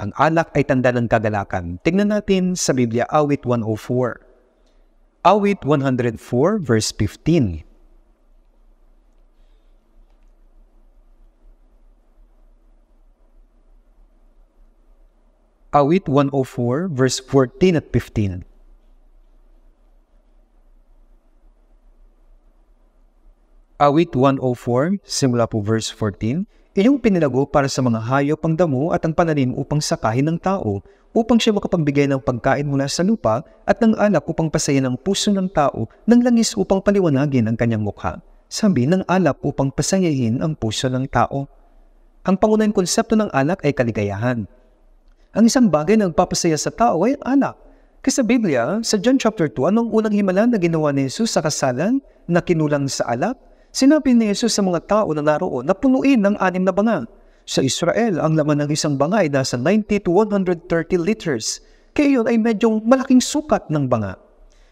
Ang alak ay tanda ng kagalakan. Tingnan natin sa Biblia Awit 104. Awit 104 verse 15. Awit 104 verse 14 at 15. Awit 104, simula po verse 14, Inyong pinilago para sa mga hayop ang damo at ang pananim upang sakahin ng tao, upang siya makapagbigay ng pagkain mula sa lupa at ng alak upang pasayin ang puso ng tao, ng langis upang paliwanagin ang kanyang mukha. Sabi ng alak upang pasayahin ang puso ng tao. Ang pangunahing konsepto ng alak ay kaligayahan. Ang isang bagay na nagpapasaya sa tao ay ang alak. Kasi sa Biblia, sa John chapter 2, anong unang himala na ginawa ni Jesus sa kasalan na kinulang sa alak? Sinabi ni Jesus sa mga tao na naroon na punuin ng anim na banga. Sa Israel, ang laman ng isang banga ay nasa 90 to 130 liters. Kaya yun ay medyo malaking sukat ng banga.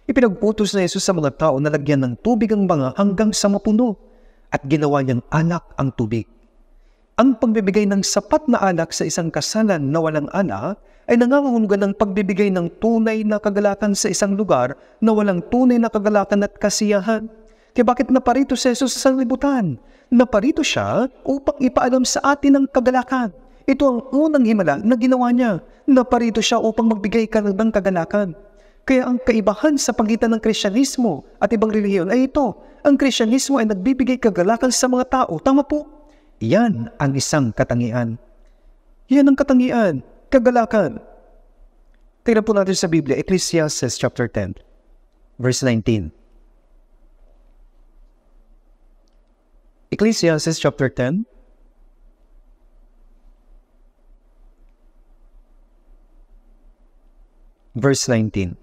Ipinagputos na Jesus sa mga tao na lagyan ng tubig ang banga hanggang sa mapuno at ginawa niyang anak ang tubig. Ang pagbibigay ng sapat na anak sa isang kasalan na walang anak ay nangangahulugan ng pagbibigay ng tunay na kagalakan sa isang lugar na walang tunay na kagalakan at kasiyahan. Kaya bakit naparito si Jesus sa sanlibutan? Naparito siya upang ipaalam sa atin ang kagalakan. Ito ang unang himala na ginawa niya. Naparito siya upang magbigay ka ng kagalakan. Kaya ang kaibahan sa pagitan ng Krisyanismo at ibang relihiyon ay ito. Ang Krisyanismo ay nagbibigay kagalakan sa mga tao. Tama po. Yan ang isang katangian. Yan ang katangian, kagalakan. Tingnan po natin sa Biblia, Ecclesiastes chapter 10, verse 19. Ecclesiastes chapter 10. Verse 19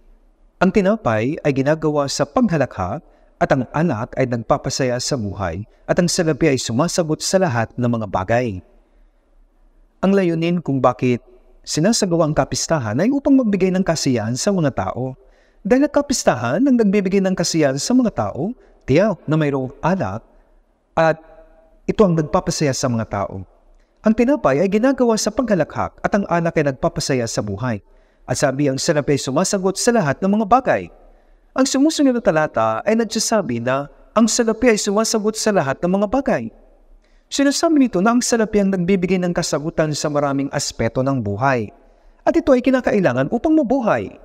Ang tinapay ay ginagawa sa paghalakha at ang anak ay nagpapasaya sa buhay at ang salapi ay sumasagot sa lahat ng mga bagay. Ang layunin kung bakit sinasagawa ang kapistahan ay upang magbigay ng kasiyahan sa mga tao. Dahil ang kapistahan ang nagbibigay ng kasiyahan sa mga tao, tiyaw na mayroong anak at ito ang nagpapasaya sa mga tao. Ang tinapay ay ginagawa sa panghalakhak at ang anak ay nagpapasaya sa buhay. At sabi ang sarap ay sumasagot sa lahat ng mga bagay. Ang sumusunod na talata ay nagsasabi na ang salapi ay sumasagot sa lahat ng mga bagay. Sinasabi nito na ang salapi ang nagbibigay ng kasagutan sa maraming aspeto ng buhay. At ito ay kinakailangan upang mabuhay.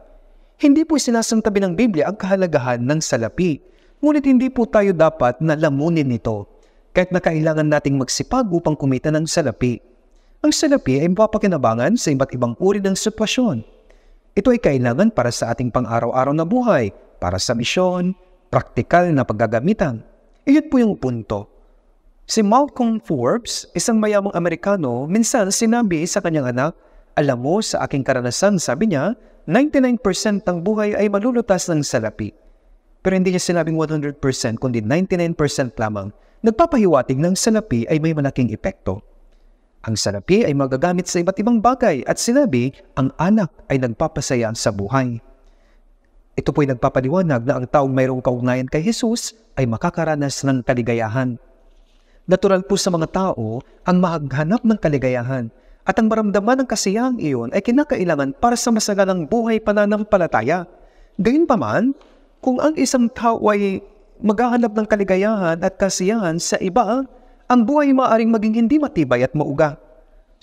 Hindi po sinasantabi ng Biblia ang kahalagahan ng salapi, ngunit hindi po tayo dapat nalamunin nito kahit na kailangan nating magsipag upang kumita ng salapi. Ang salapi ay mapapakinabangan sa iba't ibang uri ng sitwasyon. Ito ay kailangan para sa ating pang-araw-araw na buhay, para sa misyon, praktikal na paggagamitan. Iyon po yung punto. Si Malcolm Forbes, isang mayamang Amerikano, minsan sinabi sa kanyang anak, alam mo sa aking karanasan, sabi niya, 99% ng buhay ay malulutas ng salapi. Pero hindi niya sinabing 100% kundi 99% lamang nagpapahiwatig ng salapi ay may malaking epekto. Ang salapi ay magagamit sa iba't ibang bagay at sinabi ang anak ay nagpapasaya sa buhay. Ito po'y nagpapaliwanag na ang taong mayroong kaugnayan kay Jesus ay makakaranas ng kaligayahan. Natural po sa mga tao ang maghanap ng kaligayahan at ang maramdaman ng kasiyahang iyon ay kinakailangan para sa masagalang buhay pananampalataya. Gayunpaman, kung ang isang tao ay maghahanap ng kaligayahan at kasiyahan sa iba, ang buhay maaring maging hindi matibay at mauga.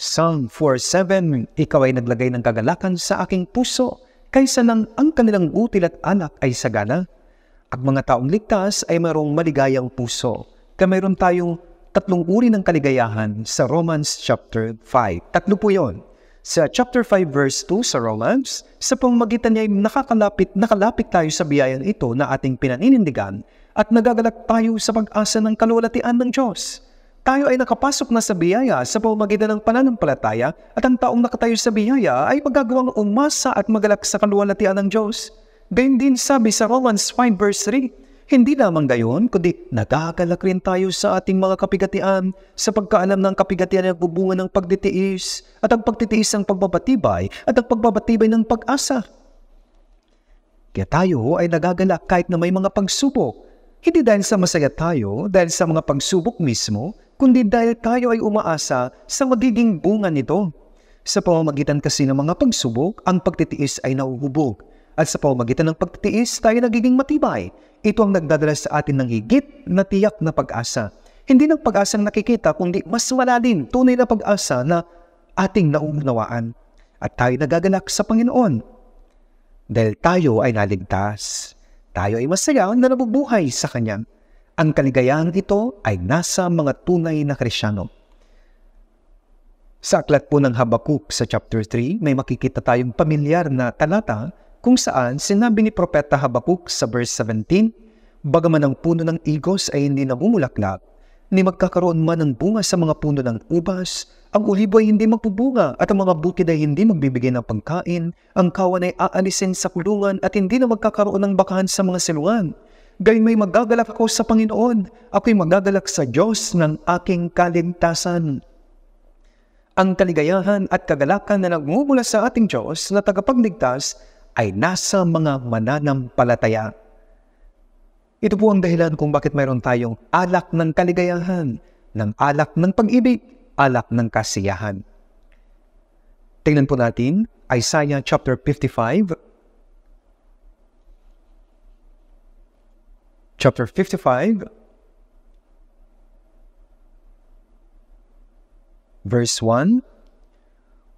Psalm 4.7, Ikaw ay naglagay ng kagalakan sa aking puso, kaysa nang ang kanilang util at anak ay sagana. Ang mga taong ligtas ay mayroong maligayang puso. Kaya mayroon tayong tatlong uri ng kaligayahan sa Romans chapter 5. Tatlo po yon sa chapter 5 verse 2 sa Romans, sa pamagitan niya ay nakakalapit, nakalapit tayo sa biyayang ito na ating pinaninindigan at nagagalak tayo sa pag-asa ng kalulatian ng Diyos. Tayo ay nakapasok na sa biyaya sa pamamagitan ng pananampalataya at ang taong nakatayo sa biyaya ay magagawang umasa at magalak sa kalulatian ng Diyos. Gayun din sabi sa Romans 5 verse 3, hindi lamang gayon, kundi nagagalak rin tayo sa ating mga kapigatian sa pagkaalam ng kapigatian ay nagbubunga ng pagtitiis at ang pagtitiis ng pagbabatibay at ang pagbabatibay ng pag-asa. Kaya tayo ay nagagalak kahit na may mga pagsubok. Hindi dahil sa masaya tayo, dahil sa mga pagsubok mismo, kundi dahil tayo ay umaasa sa magiging bunga nito. Sa pamamagitan kasi ng mga pagsubok, ang pagtitiis ay nauhubog. At sa pamamagitan ng pagtitiis, tayo nagiging matibay. Ito ang nagdadala sa atin ng higit na tiyak na pag-asa. Hindi ng pag-asang nakikita, kundi mas wala din tunay na pag-asa na ating naunawaan At tayo nagagalak sa Panginoon. Dahil tayo ay naligtas. Tayo ay masaya na nabubuhay sa Kanya. Ang kaligayahan ito ay nasa mga tunay na krisyano. Sa aklat po ng Habakuk sa chapter 3, may makikita tayong pamilyar na talata kung saan sinabi ni Propeta Habakuk sa verse 17, Bagaman ang puno ng igos ay hindi namumulaklak, ni magkakaroon man ng bunga sa mga puno ng ubas, ang ulibo ay hindi magpubunga at ang mga bukid ay hindi magbibigay ng pagkain, ang kawan ay aalisin sa kulungan at hindi na magkakaroon ng bakahan sa mga siluan. Gayon may magagalak ako sa Panginoon, ako'y magagalak sa Diyos ng aking kaligtasan. Ang kaligayahan at kagalakan na nagmumula sa ating Diyos na tagapagligtas ay nasa mga mananampalataya. Ito po ang dahilan kung bakit mayroon tayong alak ng kaligayahan, ng alak ng pag-ibig, alak ng kasiyahan. Tingnan po natin Isaiah chapter 55 chapter 55 verse 1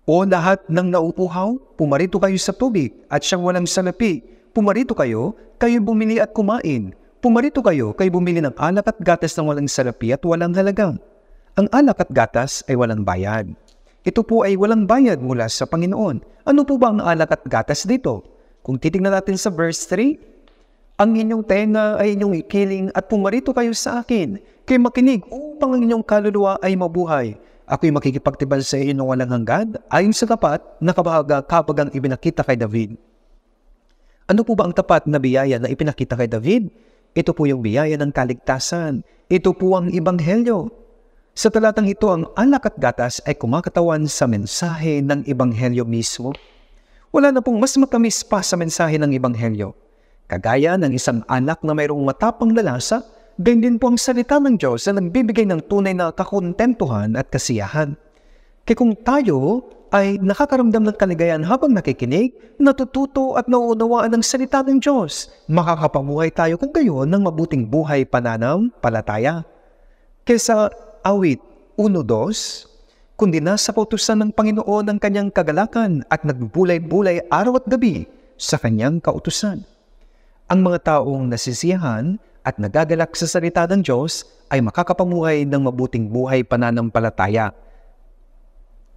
o lahat ng nauuhaw, pumarito kayo sa tubig, at siyang walang salapi. Pumarito kayo, kayo bumili at kumain. Pumarito kayo, kayo bumili ng alak at gatas ng walang salapi at walang halagang. Ang alak at gatas ay walang bayad. Ito po ay walang bayad mula sa Panginoon. Ano po ba ang alak at gatas dito? Kung titignan natin sa verse 3, Ang inyong tenga ay inyong ikiling at pumarito kayo sa akin, kay makinig upang ang inyong kaluluwa ay mabuhay Ako'y makikipagtiban sa iyo ng walang hanggan ayon sa tapat na kabahaga kapag ang ibinakita kay David. Ano po ba ang tapat na biyaya na ipinakita kay David? Ito po yung biyaya ng kaligtasan. Ito po ang ibanghelyo. Sa talatang ito, ang alak at gatas ay kumakatawan sa mensahe ng ibanghelyo mismo. Wala na pong mas matamis pa sa mensahe ng ibanghelyo. Kagaya ng isang anak na mayroong matapang lalasa Gayun po ang salita ng Diyos na nagbibigay ng tunay na kakontentuhan at kasiyahan. Kaya kung tayo ay nakakaramdam ng kaligayahan habang nakikinig, natututo at nauunawaan ng salita ng Diyos, makakapamuhay tayo kung gayon ng mabuting buhay pananaw, palataya. Kesa awit 1-2, kundi nasa kautusan ng Panginoon ang kanyang kagalakan at nagbulay-bulay araw at gabi sa kanyang kautusan. Ang mga taong nasisiyahan at nagagalak sa salita ng Diyos ay makakapamuhay ng mabuting buhay pananampalataya.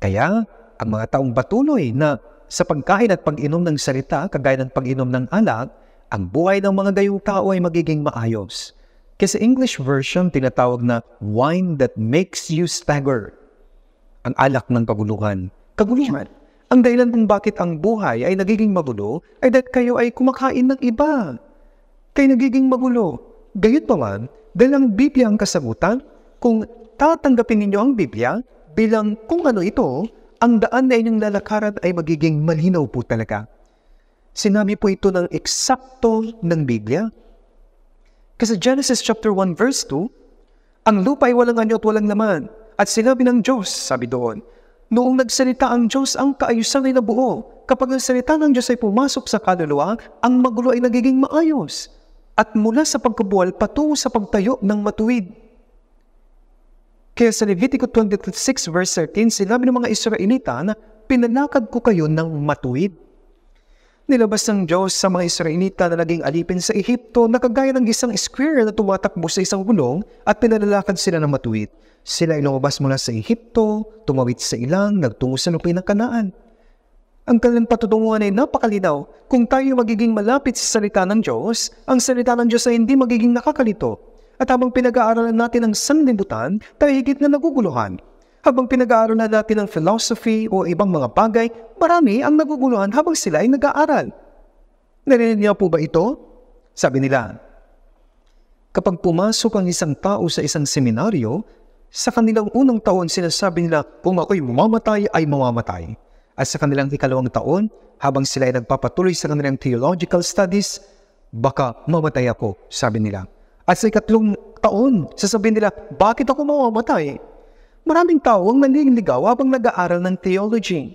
Kaya, ang mga taong batuloy na sa pagkain at pag-inom ng salita kagaya ng pag-inom ng alak, ang buhay ng mga gayong tao ay magiging maayos. Kasi English version tinatawag na wine that makes you stagger. Ang alak ng kaguluhan. Kaguluhan. Ang dahilan kung bakit ang buhay ay nagiging magulo ay dahil kayo ay kumakain ng iba. Kayo nagiging magulo. Gayunpaman, dalang Biblia ang kasagutan kung tatanggapin ninyo ang Biblia bilang kung ano ito, ang daan na inyong lalakaran ay magiging malinaw po talaga. Sinabi po ito ng eksakto ng Biblia. Kasi Genesis chapter 1 verse 2, ang lupa ay walang anyo at walang laman. At sinabi ng Diyos, sabi doon, noong nagsalita ang Diyos, ang kaayusan ay nabuo. Kapag ang salita ng Diyos ay pumasok sa kaluluwa, ang magulo ay nagiging maayos at mula sa pagkabuwal patungo sa pagtayo ng matuwid. Kaya sa Levitico 26 verse 13, sinabi ng mga Israelita na pinalakad ko kayo ng matuwid. Nilabas ng Diyos sa mga Israelita na naging alipin sa Ehipto na kagaya ng isang square na tumatakbo sa isang gulong at pinalalakad sila ng matuwid. Sila ay lumabas mula sa Ehipto, tumawid sa ilang, nagtungo sa lupin ng kanaan. Ang kanilang patutunguhan ay napakalinaw. Kung tayo magiging malapit sa salita ng Diyos, ang salita ng Diyos ay hindi magiging nakakalito. At habang pinag-aaralan natin ang sanlibutan, tayo higit na naguguluhan. Habang pinag-aaralan natin ang philosophy o ibang mga bagay, marami ang naguguluhan habang sila ay nag-aaral. Narinig niya po ba ito? Sabi nila, Kapag pumasok ang isang tao sa isang seminaryo, sa kanilang unang taon sinasabi nila, kung ako'y mamamatay ay mamamatay at sa kanilang ikalawang taon, habang sila ay nagpapatuloy sa kanilang theological studies, baka mamatay ako, sabi nila. At sa ikatlong taon, sasabihin nila, bakit ako mamamatay? Maraming tao ang naniligaw habang nag-aaral ng theology.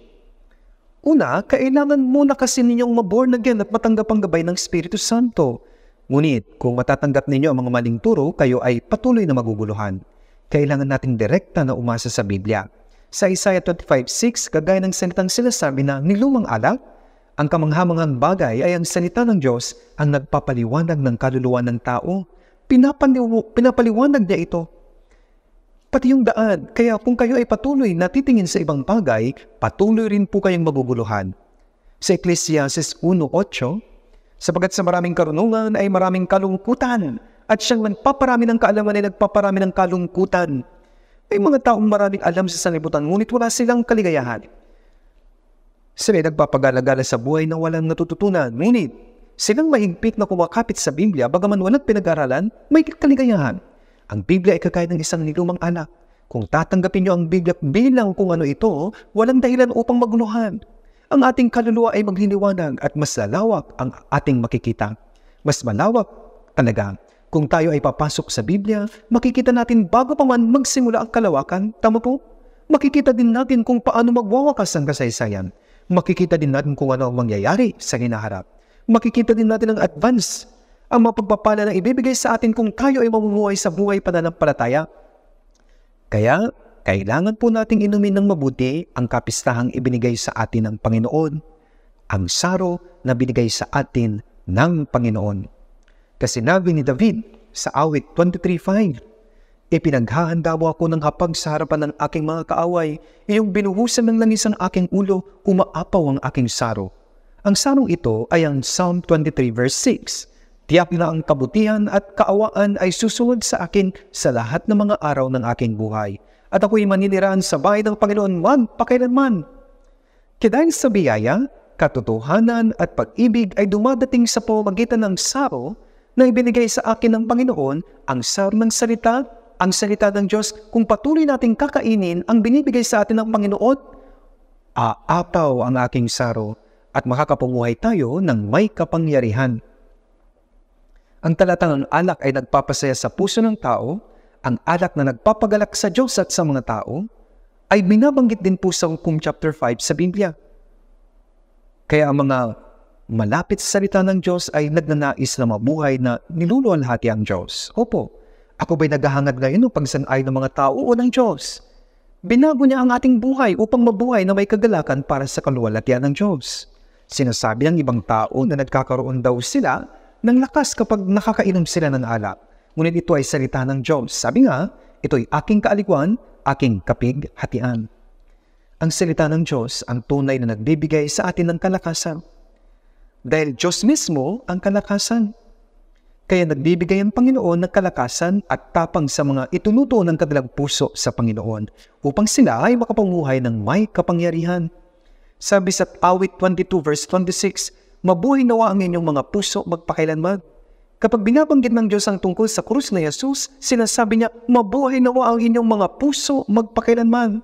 Una, kailangan muna kasi ninyong maborn again at matanggap ang gabay ng Espiritu Santo. Ngunit, kung matatanggap ninyo ang mga maling turo, kayo ay patuloy na maguguluhan. Kailangan nating direkta na umasa sa Biblia sa Isaiah 25.6, kagaya ng salitang sinasabi na nilumang alak, ang kamanghamangang bagay ay ang salita ng Diyos ang nagpapaliwanag ng kaluluwa ng tao. pinapaliwanag niya ito. Pati yung daan, kaya kung kayo ay patuloy na titingin sa ibang bagay, patuloy rin po kayong maguguluhan. Sa Ecclesiastes 1.8, sapagat sa maraming karunungan ay maraming kalungkutan, at siyang nagpaparami ng kaalaman ay nagpaparami ng kalungkutan. May mga taong maraming alam sa sanlibutan ngunit wala silang kaligayahan. Sila Sila'y nagpapagalagala sa buhay na walang natututunan ngunit silang mahigpit na kumakapit sa Biblia bagaman walang pinag-aralan, may kaligayahan. Ang Biblia ay kagaya ng isang nilumang anak. Kung tatanggapin niyo ang Biblia bilang kung ano ito, walang dahilan upang maguluhan. Ang ating kaluluwa ay magliliwanag at mas lalawak ang ating makikita. Mas malawak talaga kung tayo ay papasok sa Biblia, makikita natin bago pa man magsimula ang kalawakan, tama po? Makikita din natin kung paano magwawakas ang kasaysayan. Makikita din natin kung ano ang mangyayari sa hinaharap. Makikita din natin ang advance, ang mapagpapala na ibibigay sa atin kung tayo ay mamumuhay sa buhay pananampalataya. Kaya, kailangan po nating inumin ng mabuti ang kapistahang ibinigay sa atin ng Panginoon, ang saro na binigay sa atin ng Panginoon. Kasi nabi ni David sa awit 23.5, Ipinaghahanda mo ako ng hapag sa harapan ng aking mga kaaway, iyong binuhusan ng langis ang aking ulo, umaapaw ang aking saro. Ang sarong ito ay ang Psalm 23 verse 6. Tiyak na ang kabutihan at kaawaan ay susunod sa akin sa lahat ng mga araw ng aking buhay. At ako'y maniniraan sa bahay ng Panginoon magpakailanman. Kadain sa biyaya, katotohanan at pag-ibig ay dumadating sa pamagitan ng saro na ibinigay sa akin ng Panginoon ang sarang salita, ang salita ng Diyos, kung patuloy nating kakainin ang binibigay sa atin ng Panginoon, aapaw ang aking saro at makakapamuhay tayo ng may kapangyarihan. Ang talatang ng alak ay nagpapasaya sa puso ng tao, ang alak na nagpapagalak sa Diyos at sa mga tao, ay binabanggit din po sa Hukom chapter 5 sa Biblia. Kaya ang mga malapit sa salita ng Diyos ay nagnanais na mabuhay na niluluwalhati ang Diyos. Opo, ako ba'y naghahangad ngayon ng pagsanay ng mga tao o ng Diyos? Binago niya ang ating buhay upang mabuhay na may kagalakan para sa kaluwalhatian ng Diyos. Sinasabi ng ibang tao na nagkakaroon daw sila ng lakas kapag nakakainom sila ng alak. Ngunit ito ay salita ng Diyos. Sabi nga, ito'y aking kaaliguan, aking kapig hatian. Ang salita ng Diyos ang tunay na nagbibigay sa atin ng kalakasan dahil Diyos mismo ang kalakasan. Kaya nagbibigay ang Panginoon ng kalakasan at tapang sa mga ituluto ng kadalang puso sa Panginoon upang sila ay makapanguhay ng may kapangyarihan. Sabi sa awit 22 verse 26, Mabuhay nawa ang inyong mga puso magpakailanman. Kapag binabanggit ng Diyos ang tungkol sa krus na Yesus, sinasabi niya, Mabuhay nawa ang inyong mga puso magpakailanman.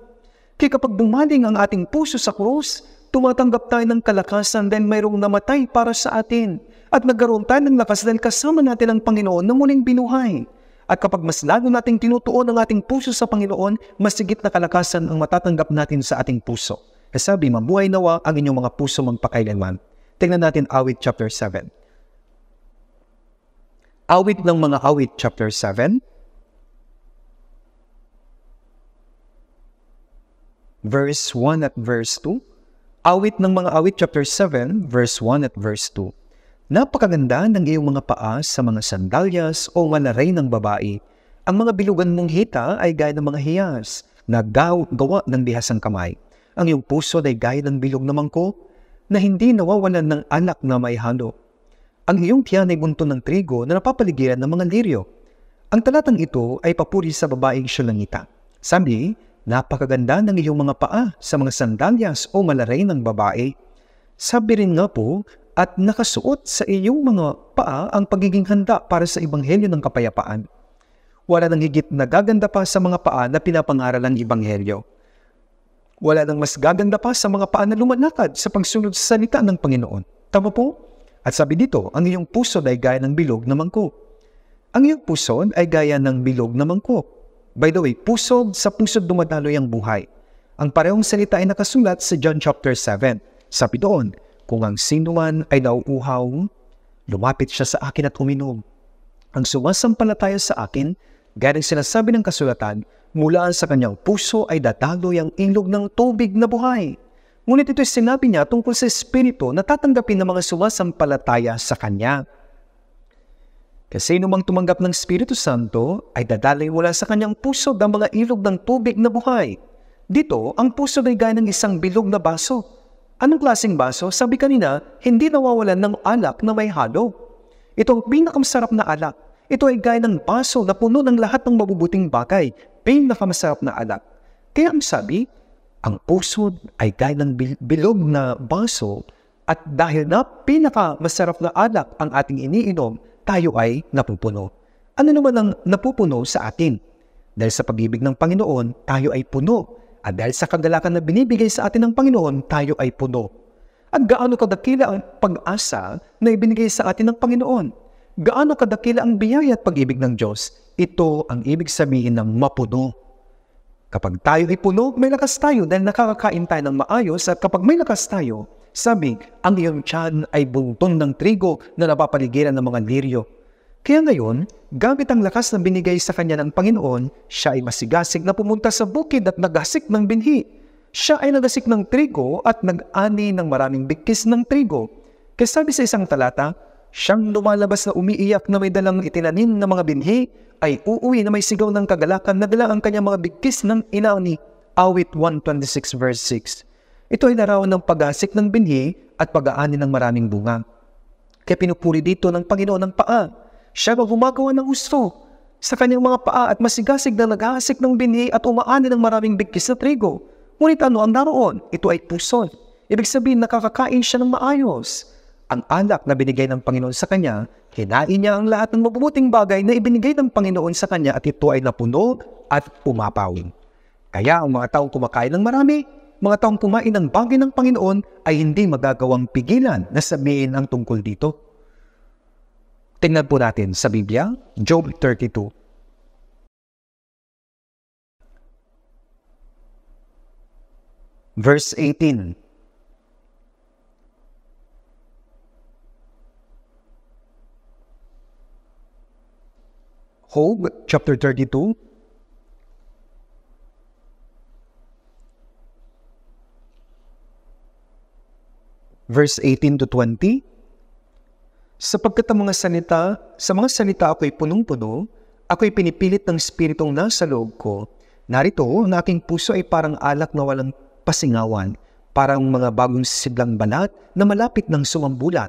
Kaya kapag dumaling ang ating puso sa krus, tumatanggap tayo ng kalakasan dahil mayroong namatay para sa atin. At nagkaroon tayo ng lakas dahil kasama natin ang Panginoon na muling binuhay. At kapag mas lalo nating tinutuon ang ating puso sa Panginoon, mas sigit na kalakasan ang matatanggap natin sa ating puso. Kasabi, mabuhay nawa ang inyong mga puso magpakailanman. Tingnan natin awit chapter 7. Awit ng mga awit chapter 7, verse 1 at verse 2. Awit ng mga awit chapter 7 verse 1 at verse 2. Napakaganda ng iyong mga paa sa mga sandalyas o malaray ng babae. Ang mga bilugan mong hita ay gaya ng mga hiyas na gawa ng bihas kamay. Ang iyong puso ay gaya ng bilog ng mangko na hindi nawawalan ng anak na may halo. Ang iyong tiyan ay bunto ng trigo na napapaligiran ng mga liryo. Ang talatang ito ay papuri sa babaeng Shulamita. Sabi, Napakaganda ng iyong mga paa sa mga sandalyas o malaray ng babae. Sabi rin nga po at nakasuot sa iyong mga paa ang pagiging handa para sa ibanghelyo ng kapayapaan. Wala nang higit na gaganda pa sa mga paa na pinapangaral ang ibanghelyo. Wala nang mas gaganda pa sa mga paa na lumalakad sa pagsunod sa salita ng Panginoon. Tama po? At sabi dito, ang iyong puso ay gaya ng bilog na mangkok. Ang iyong puso ay gaya ng bilog na mangkok By the way, pusog sa pusog dumadaloy ang buhay. Ang parehong salita ay nakasulat sa John chapter 7. Sabi doon, kung ang sinuman ay nauuhaw, lumapit siya sa akin at uminom. Ang sumasampalataya sa akin, galing sinasabi ng kasulatan, mulaan sa kanyang puso ay dadaloy ang ilog ng tubig na buhay. Ngunit ito'y sinabi niya tungkol sa espiritu na tatanggapin ng mga sumasampalataya sa kanya. Kasi inumang tumanggap ng Espiritu Santo ay dadalay wala sa kanyang puso ang mga ilog ng tubig na buhay. Dito, ang puso ay gaya ng isang bilog na baso. Anong klaseng baso? Sabi kanina, hindi nawawalan ng alak na may halo. Ito ang pinakamasarap na alak. Ito ay gaya ng baso na puno ng lahat ng mabubuting bagay. Pinakamasarap na alak. Kaya ang sabi, ang puso ay gaya ng bilog na baso at dahil na pinakamasarap na alak ang ating iniinom, tayo ay napupuno. Ano naman ang napupuno sa atin? Dahil sa pagibig ng Panginoon, tayo ay puno. At dahil sa kagalakan na binibigay sa atin ng Panginoon, tayo ay puno. At gaano kadakila ang pag-asa na ibinigay sa atin ng Panginoon? Gaano kadakila ang biyaya at pag-ibig ng Diyos? Ito ang ibig sabihin ng mapuno. Kapag tayo ay puno, may lakas tayo dahil nakakakain tayo ng maayos at kapag may lakas tayo, sabi, ang iyong tiyan ay bunton ng trigo na napapaligiran ng mga liryo. Kaya ngayon, gamit ang lakas na binigay sa kanya ng Panginoon, siya ay masigasig na pumunta sa bukid at nagasik ng binhi. Siya ay nagasik ng trigo at nag-ani ng maraming bigkis ng trigo. Kaya sabi sa isang talata, siyang lumalabas na umiiyak na may dalang itinanim na mga binhi, ay uuwi na may sigaw ng kagalakan na dala ang kanyang mga bigkis ng inani. Awit 126 verse 6 ito ay larawan ng pagasik ng binhi at pag-aani ng maraming bunga. Kaya pinupuri dito ng Panginoon ang paa. Siya ang gumagawa ng gusto sa kanyang mga paa at masigasig na nag-aasik ng binhi at umaani ng maraming bigkis na trigo. Ngunit ano ang naroon? Ito ay puson. Ibig sabihin nakakakain siya ng maayos. Ang alak na binigay ng Panginoon sa kanya, hinain niya ang lahat ng mabubuting bagay na ibinigay ng Panginoon sa kanya at ito ay napuno at pumapaw. Kaya ang mga taong kumakain ng marami mga taong kumain ng bagay ng Panginoon ay hindi magagawang pigilan na sabihin ang tungkol dito. Tingnan po natin sa Biblia, Job 32. Verse 18. Job chapter 32 verse 18 to 20. Sapagkat ang mga sanita, sa mga sanita ako'y punong-puno, ako'y pinipilit ng Spiritong nasa loob ko. Narito, ang aking puso ay parang alak na walang pasingawan, parang mga bagong sidlang balat na malapit ng sumambulat.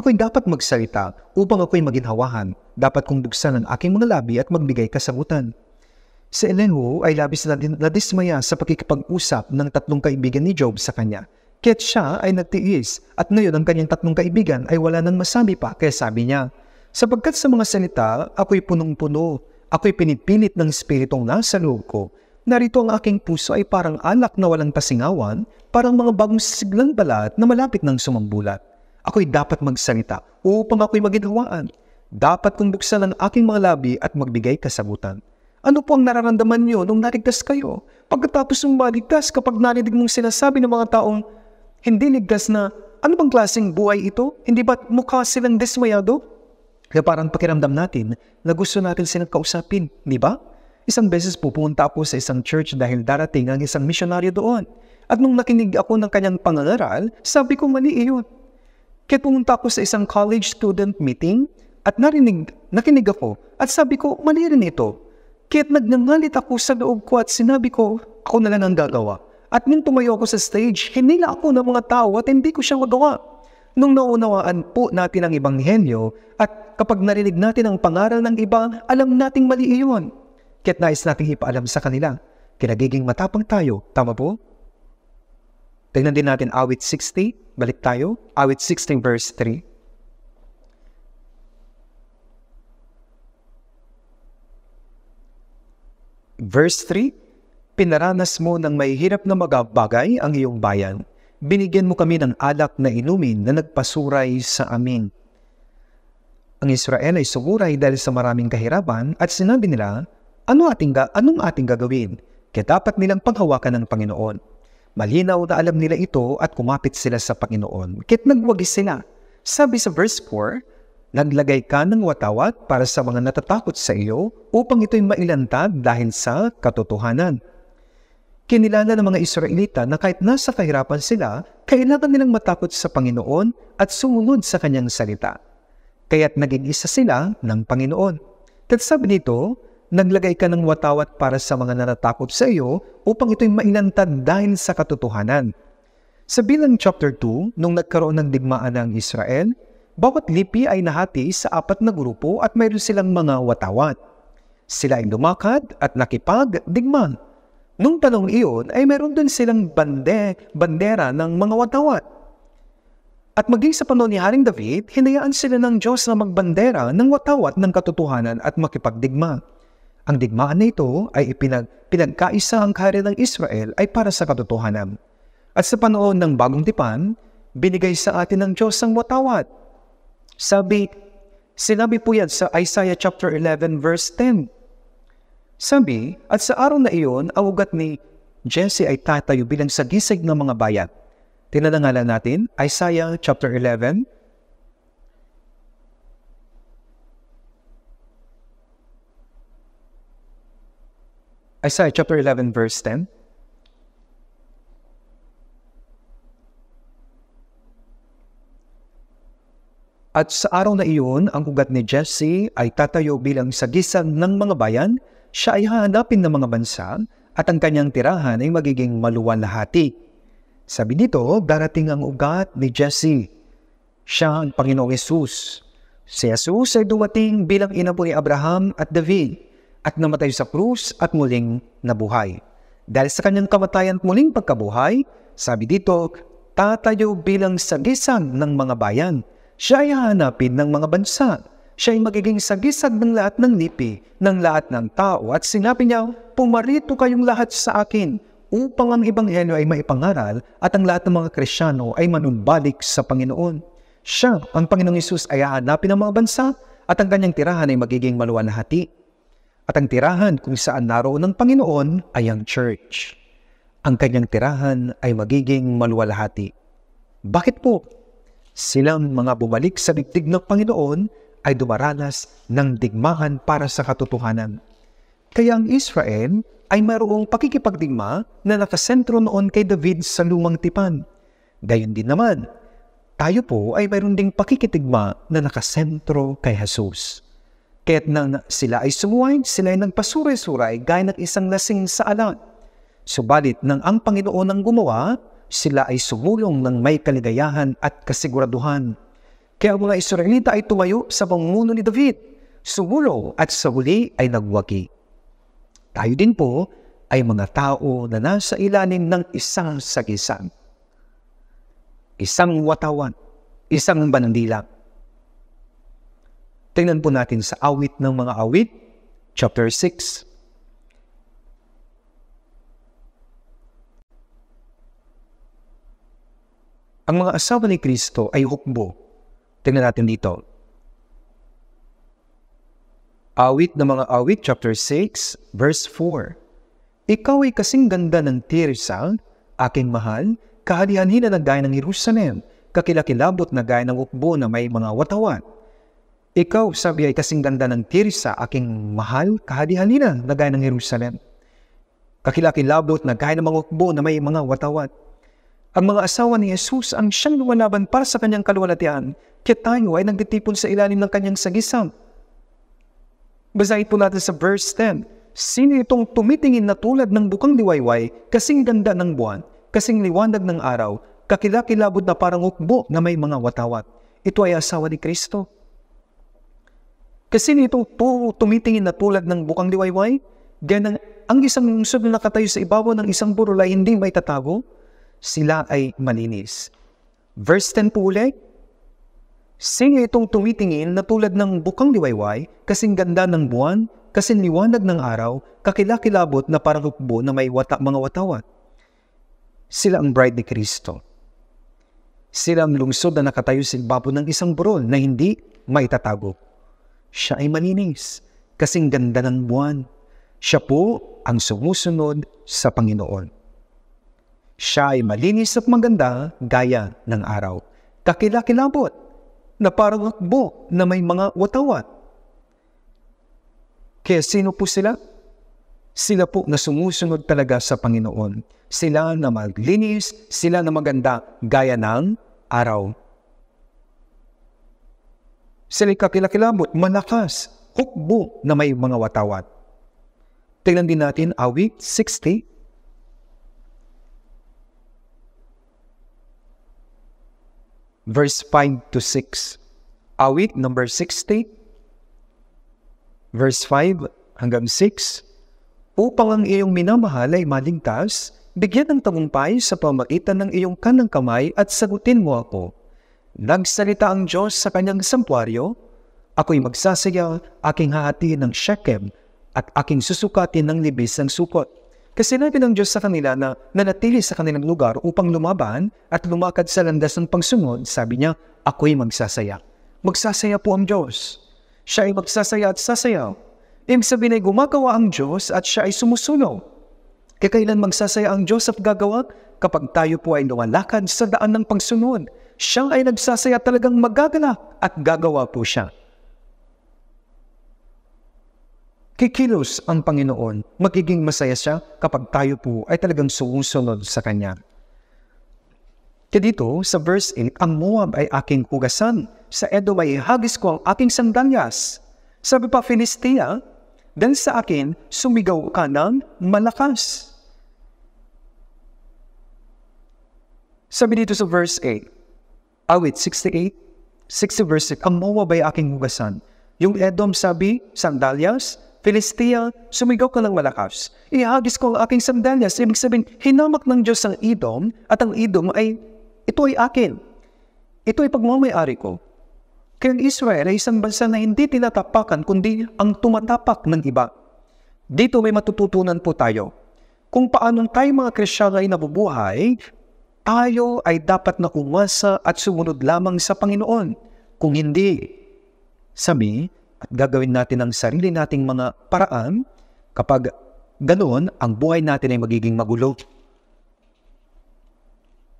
Ako'y dapat magsalita upang ako'y maginhawahan. Dapat kong dugsan ang aking mga labi at magbigay kasagutan. Si Ellen Wu ay labis na nadismaya sa pakikipag-usap ng tatlong kaibigan ni Job sa kanya Kaya't siya ay nagtiis at ngayon ang kanyang tatlong kaibigan ay wala nang masabi pa kaya sabi niya, Sapagkat sa mga salita, ako'y punong-puno, ako'y pinipilit ng Espiritong nasa loob ko. Narito ang aking puso ay parang alak na walang pasingawan, parang mga bagong siglang balat na malapit ng sumambulat. Ako'y dapat magsalita upang ako'y maginhawaan. Dapat kong buksan ang aking mga labi at magbigay kasagutan. Ano po ang nararamdaman niyo nung narigtas kayo? Pagkatapos ng maligtas kapag narinig mong sinasabi ng mga taong, hindi ligtas na, ano bang klaseng buhay ito? Hindi ba mukha silang desmayado? Kaya parang pakiramdam natin na gusto natin silang kausapin, di ba? Isang beses pupunta ako sa isang church dahil darating ang isang misyonaryo doon. At nung nakinig ako ng kanyang pangangaral, sabi ko mali iyon. Kaya pumunta ako sa isang college student meeting at narinig, nakinig ako at sabi ko mali rin ito. Kaya't nagnangalit ako sa loob ko at sinabi ko, ako na lang ang gagawa. At nung tumayo ako sa stage, hinila ako ng mga tao at hindi ko siya magawa. Nung naunawaan po natin ang Ebanghelyo at kapag narinig natin ang pangaral ng iba, alam nating mali iyon. Kaya't nais nating ipaalam sa kanila. Kinagiging matapang tayo, tama po? Tignan din natin awit 60, balik tayo, awit 16 verse 3. Verse 3, Pinaranas mo ng may hirap na magabagay ang iyong bayan. Binigyan mo kami ng alak na inumin na nagpasuray sa amin. Ang Israel ay sumuray dahil sa maraming kahirapan at sinabi nila, ano ating ga anong ating gagawin? Kaya dapat nilang panghawakan ng Panginoon. Malinaw na alam nila ito at kumapit sila sa Panginoon. Kit nagwagis sila. Sabi sa verse 4, Naglagay ka ng watawat para sa mga natatakot sa iyo upang ito'y mailantad dahil sa katotohanan. Kinilala ng mga Israelita na kahit nasa kahirapan sila, kailangan nilang matakot sa Panginoon at sumunod sa kanyang salita. Kaya't naging isa sila ng Panginoon. At sabi nito, naglagay ka ng watawat para sa mga natatakot sa iyo upang ito'y mainantad dahil sa katotohanan. Sa bilang chapter 2, nung nagkaroon ng digmaan ng Israel, bawat lipi ay nahati sa apat na grupo at mayroon silang mga watawat. Sila ay lumakad at nakipag digmaan Nung panahon iyon ay meron din silang bande, bandera ng mga watawat. At maging sa panahon ni Haring David, hinayaan sila ng Diyos na magbandera ng watawat ng katotohanan at makipagdigma. Ang digmaan na ito ay ipinag, pinagkaisa ang kare ng Israel ay para sa katotohanan. At sa panahon ng bagong tipan, binigay sa atin ng Diyos ang watawat. Sabi, sinabi po yan sa Isaiah chapter 11 verse 10. Sabi, at sa araw na iyon, ang ugat ni Jesse ay tatayo bilang sagisig ng mga bayan. Tinalangalan natin, Isaiah chapter 11, Isaiah chapter 11 verse 10. At sa araw na iyon, ang ugat ni Jesse ay tatayo bilang sagisag ng mga bayan siya ay hahanapin ng mga bansa at ang kanyang tirahan ay magiging maluwalhati. Sabi nito, darating ang ugat ni Jesse. Siya ang Panginoong Yesus. Si Jesus ay dumating bilang ina po ni Abraham at David at namatay sa krus at muling nabuhay. Dahil sa kanyang kamatayan at muling pagkabuhay, sabi dito, tatayo bilang sagisang ng mga bayan. Siya ay hahanapin ng mga bansa Siya'y magiging sagisag ng lahat ng lipi, ng lahat ng tao at sinabi niya, Pumarito kayong lahat sa akin upang ang Ebanghelyo ay maipangaral at ang lahat ng mga Krisyano ay manumbalik sa Panginoon. Siya, ang Panginoong Isus ay hahanapin ang mga bansa at ang kanyang tirahan ay magiging maluwanhati. At ang tirahan kung saan naroon ng Panginoon ay ang church. Ang kanyang tirahan ay magiging maluwalhati. Bakit po? Silang mga bumalik sa digdig ng Panginoon ay dumaranas ng digmahan para sa katotohanan. Kaya ang Israel ay mayroong pakikipagdigma na nakasentro noon kay David sa lumang tipan. Gayon din naman, tayo po ay mayroon ding pakikitigma na nakasentro kay Jesus. Kahit nang sila ay sumuway, sila ay nagpasuray-suray gaya ng isang lasing sa alat. Subalit nang ang Panginoon ang gumawa, sila ay sumulong ng may kaligayahan at kasiguraduhan. Kaya mga Israelita ay tumayo sa panguno ni David, sumulong at sa huli ay nagwagi. Tayo din po ay mga tao na nasa ilalim ng isang sagisan. isang watawan, isang banandilang. Tingnan po natin sa awit ng mga awit, chapter 6, Ang mga asawa ni Kristo ay hukbo Tingnan natin dito. Awit ng mga awit, chapter 6, verse 4. Ikaw ay kasing ganda ng Tirsa, aking mahal, kahalihanhin na gaya ng Jerusalem, kakilakilabot na gaya ng ukbo na may mga watawan. Ikaw, sabi ay kasing ganda ng Tirsa, aking mahal, kahalihanhin na gaya ng Jerusalem kakilakilabot na gaya ng mga ukbo na may mga watawan. Ang mga asawa ni Jesus ang siyang lumalaban para sa kanyang kaluwalhatian, kaya tayo ay nagtitipon sa ilalim ng kanyang sagisang. Basahin po natin sa verse 10. Sino itong tumitingin na tulad ng bukang diwayway, kasing ganda ng buwan, kasing liwanag ng araw, kakilakilabot na parang ukbo na may mga watawat. Ito ay asawa ni Kristo. Kasi nito puro tumitingin na tulad ng bukang liwayway, ganang ang isang lungsod na nakatayo sa ibabaw ng isang burol ay hindi may tatago, sila ay malinis. Verse 10 po ulit, Sino itong tumitingin na tulad ng bukang liwayway, kasing ganda ng buwan, kasing liwanag ng araw, kakilakilabot na parang hukbo na may wata, mga watawat? Sila ang bride ni Kristo. Sila ang lungsod na nakatayo sa babo ng isang burol na hindi maitatago. Siya ay malinis, kasing ganda ng buwan. Siya po ang sumusunod sa Panginoon. Siya ay malinis at maganda gaya ng araw. Kakilakilabot na parang akbo na may mga watawat. Kaya sino po sila? Sila po na sumusunod talaga sa Panginoon. Sila na maglinis, sila na maganda gaya ng araw. Sila'y kakilakilabot, malakas, hukbo na may mga watawat. Tingnan din natin awit 60 verse 5 to 6. Awit number 60, verse 5 hanggang 6. Upang ang iyong minamahal ay maligtas, bigyan ng tagumpay sa pamagitan ng iyong kanang kamay at sagutin mo ako. Nagsalita ang Diyos sa kanyang sampwaryo, Ako'y magsasayaw, aking hahatiin ng Shechem at aking susukatin ng libis ng sukot kasi sinabi ng Diyos sa kanila na nanatili sa kanilang lugar upang lumaban at lumakad sa landas ng pagsunod, sabi niya, ako'y magsasaya. Magsasaya po ang Diyos. Siya ay magsasaya at sasayaw. Ibig sabihin ay gumagawa ang Diyos at siya ay sumusunod. Kailan magsasaya ang Diyos at gagawa? Kapag tayo po ay lumalakad sa daan ng pangsunod, siya ay nagsasaya talagang magagala at gagawa po siya. kikilos ang Panginoon, magiging masaya siya kapag tayo po ay talagang sumusunod sa Kanya. Kaya dito, sa verse 8, ang Moab ay aking hugasan. Sa Edom ay hagis ko ang aking sandalyas. Sabi pa Filistia, dahil sa akin, sumigaw ka ng malakas. Sabi dito sa verse 8, awit 68, 60 verse 8, ang Moab ay aking hugasan. Yung Edom sabi, sandalyas, Filistia, sumigaw ka ng malakas. Ihagis ko ang aking sandalyas. Ibig sabihin, hinamak ng Diyos ang idom at ang idom ay, ito ay akin. Ito ay pagmamayari ko. Kaya Israel ay isang bansa na hindi tinatapakan kundi ang tumatapak ng iba. Dito may matututunan po tayo. Kung paanong tayo mga Krisyano ay nabubuhay, tayo ay dapat na umasa at sumunod lamang sa Panginoon. Kung hindi, sabi, at gagawin natin ang sarili nating mga paraan, kapag ganoon, ang buhay natin ay magiging magulo.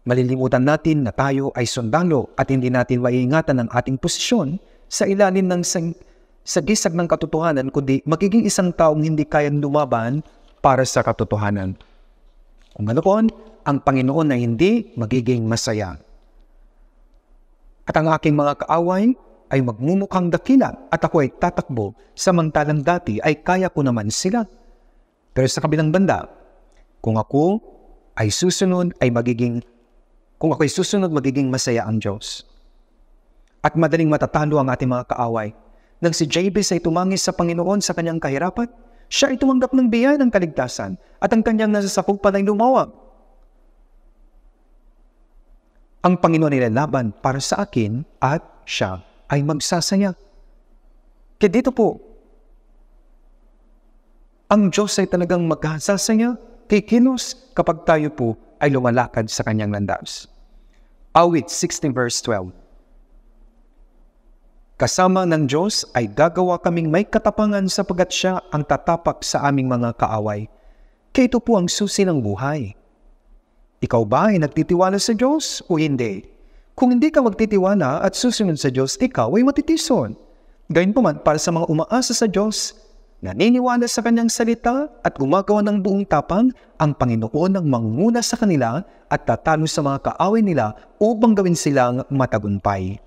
Malilimutan natin na tayo ay sundalo at hindi natin maiingatan ang ating posisyon sa ilalim ng sang- gisag ng katotohanan kundi magiging isang taong hindi kayang lumaban para sa katotohanan. Kung ganoon, ang Panginoon na hindi magiging masaya. At ang aking mga kaaway, ay magmumukhang dakila at ako ay tatakbo samantalang dati ay kaya ko naman sila. Pero sa kabilang banda, kung ako ay susunod ay magiging kung ako ay susunod magiging masaya ang Diyos. At madaling matatalo ang ating mga kaaway. Nang si Jabez ay tumangis sa Panginoon sa kanyang kahirapan, siya ay tumanggap ng biyaya ng kaligtasan at ang kanyang nasasakupan ay lumawag ang Panginoon ay lalaban para sa akin at siya ay magsasayang. Kaya dito po, ang Diyos ay talagang magsasaya, kikilos kapag tayo po ay lumalakad sa kanyang landas. Awit 16 verse 12 Kasama ng Diyos ay gagawa kaming may katapangan sapagat siya ang tatapak sa aming mga kaaway. Kaya ito po ang susi ng buhay. Ikaw ba ay nagtitiwala sa Diyos o hindi? Kung hindi ka magtitiwala at susunod sa Diyos, ikaw ay matitison. man, para sa mga umaasa sa Diyos, naniniwala sa kanyang salita at gumagawa ng buong tapang, ang Panginoon ang manguna sa kanila at tatalo sa mga kaaway nila upang gawin silang matagumpay.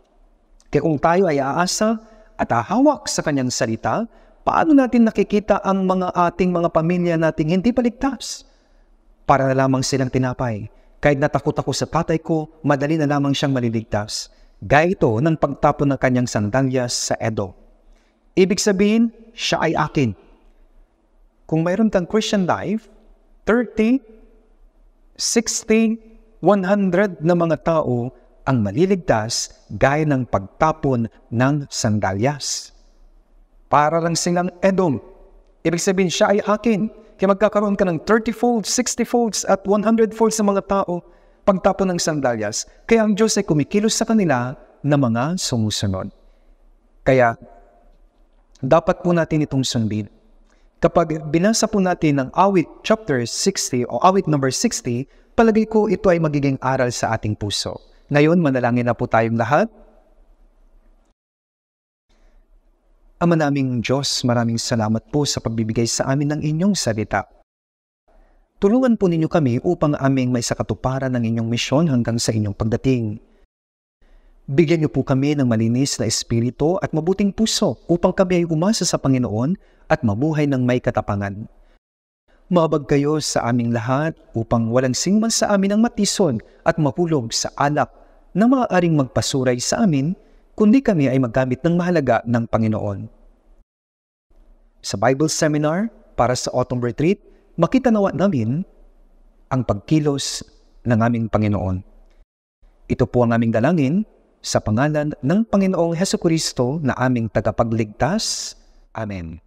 Kaya kung tayo ay aasa at ahawak sa kanyang salita, paano natin nakikita ang mga ating mga pamilya nating hindi paligtas? Para na lamang silang tinapay kahit natakot ako sa tatay ko, madali na lamang siyang maliligtas. Gaya ito ng pagtapon ng kanyang sandalyas sa Edo. Ibig sabihin, siya ay akin. Kung mayroon kang Christian life, 30, 60, 100 na mga tao ang maliligtas gaya ng pagtapon ng sandalyas. Para lang silang Edom. Ibig sabihin, siya ay akin kaya magkakaroon ka ng 30-fold, 60-folds at 100-fold sa mga tao pagtapon ng sandalyas. Kaya ang Diyos ay kumikilos sa kanila na mga sumusunod. Kaya, dapat po natin itong sundin. Kapag binasa po natin ang awit chapter 60 o awit number 60, palagay ko ito ay magiging aral sa ating puso. Ngayon, manalangin na po tayong lahat. Ama naming Diyos, maraming salamat po sa pagbibigay sa amin ng inyong salita. Tulungan po ninyo kami upang aming may sakatuparan ng inyong misyon hanggang sa inyong pagdating. Bigyan niyo po kami ng malinis na espiritu at mabuting puso upang kami ay umasa sa Panginoon at mabuhay ng may katapangan. Maabag kayo sa aming lahat upang walang singman sa amin ang matison at mahulog sa alak na maaaring magpasuray sa amin kundi kami ay maggamit ng mahalaga ng Panginoon. Sa Bible Seminar para sa Autumn Retreat, makita nawa namin ang pagkilos ng aming Panginoon. Ito po ang aming dalangin sa pangalan ng Panginoong Heso Kristo na aming tagapagligtas. Amen.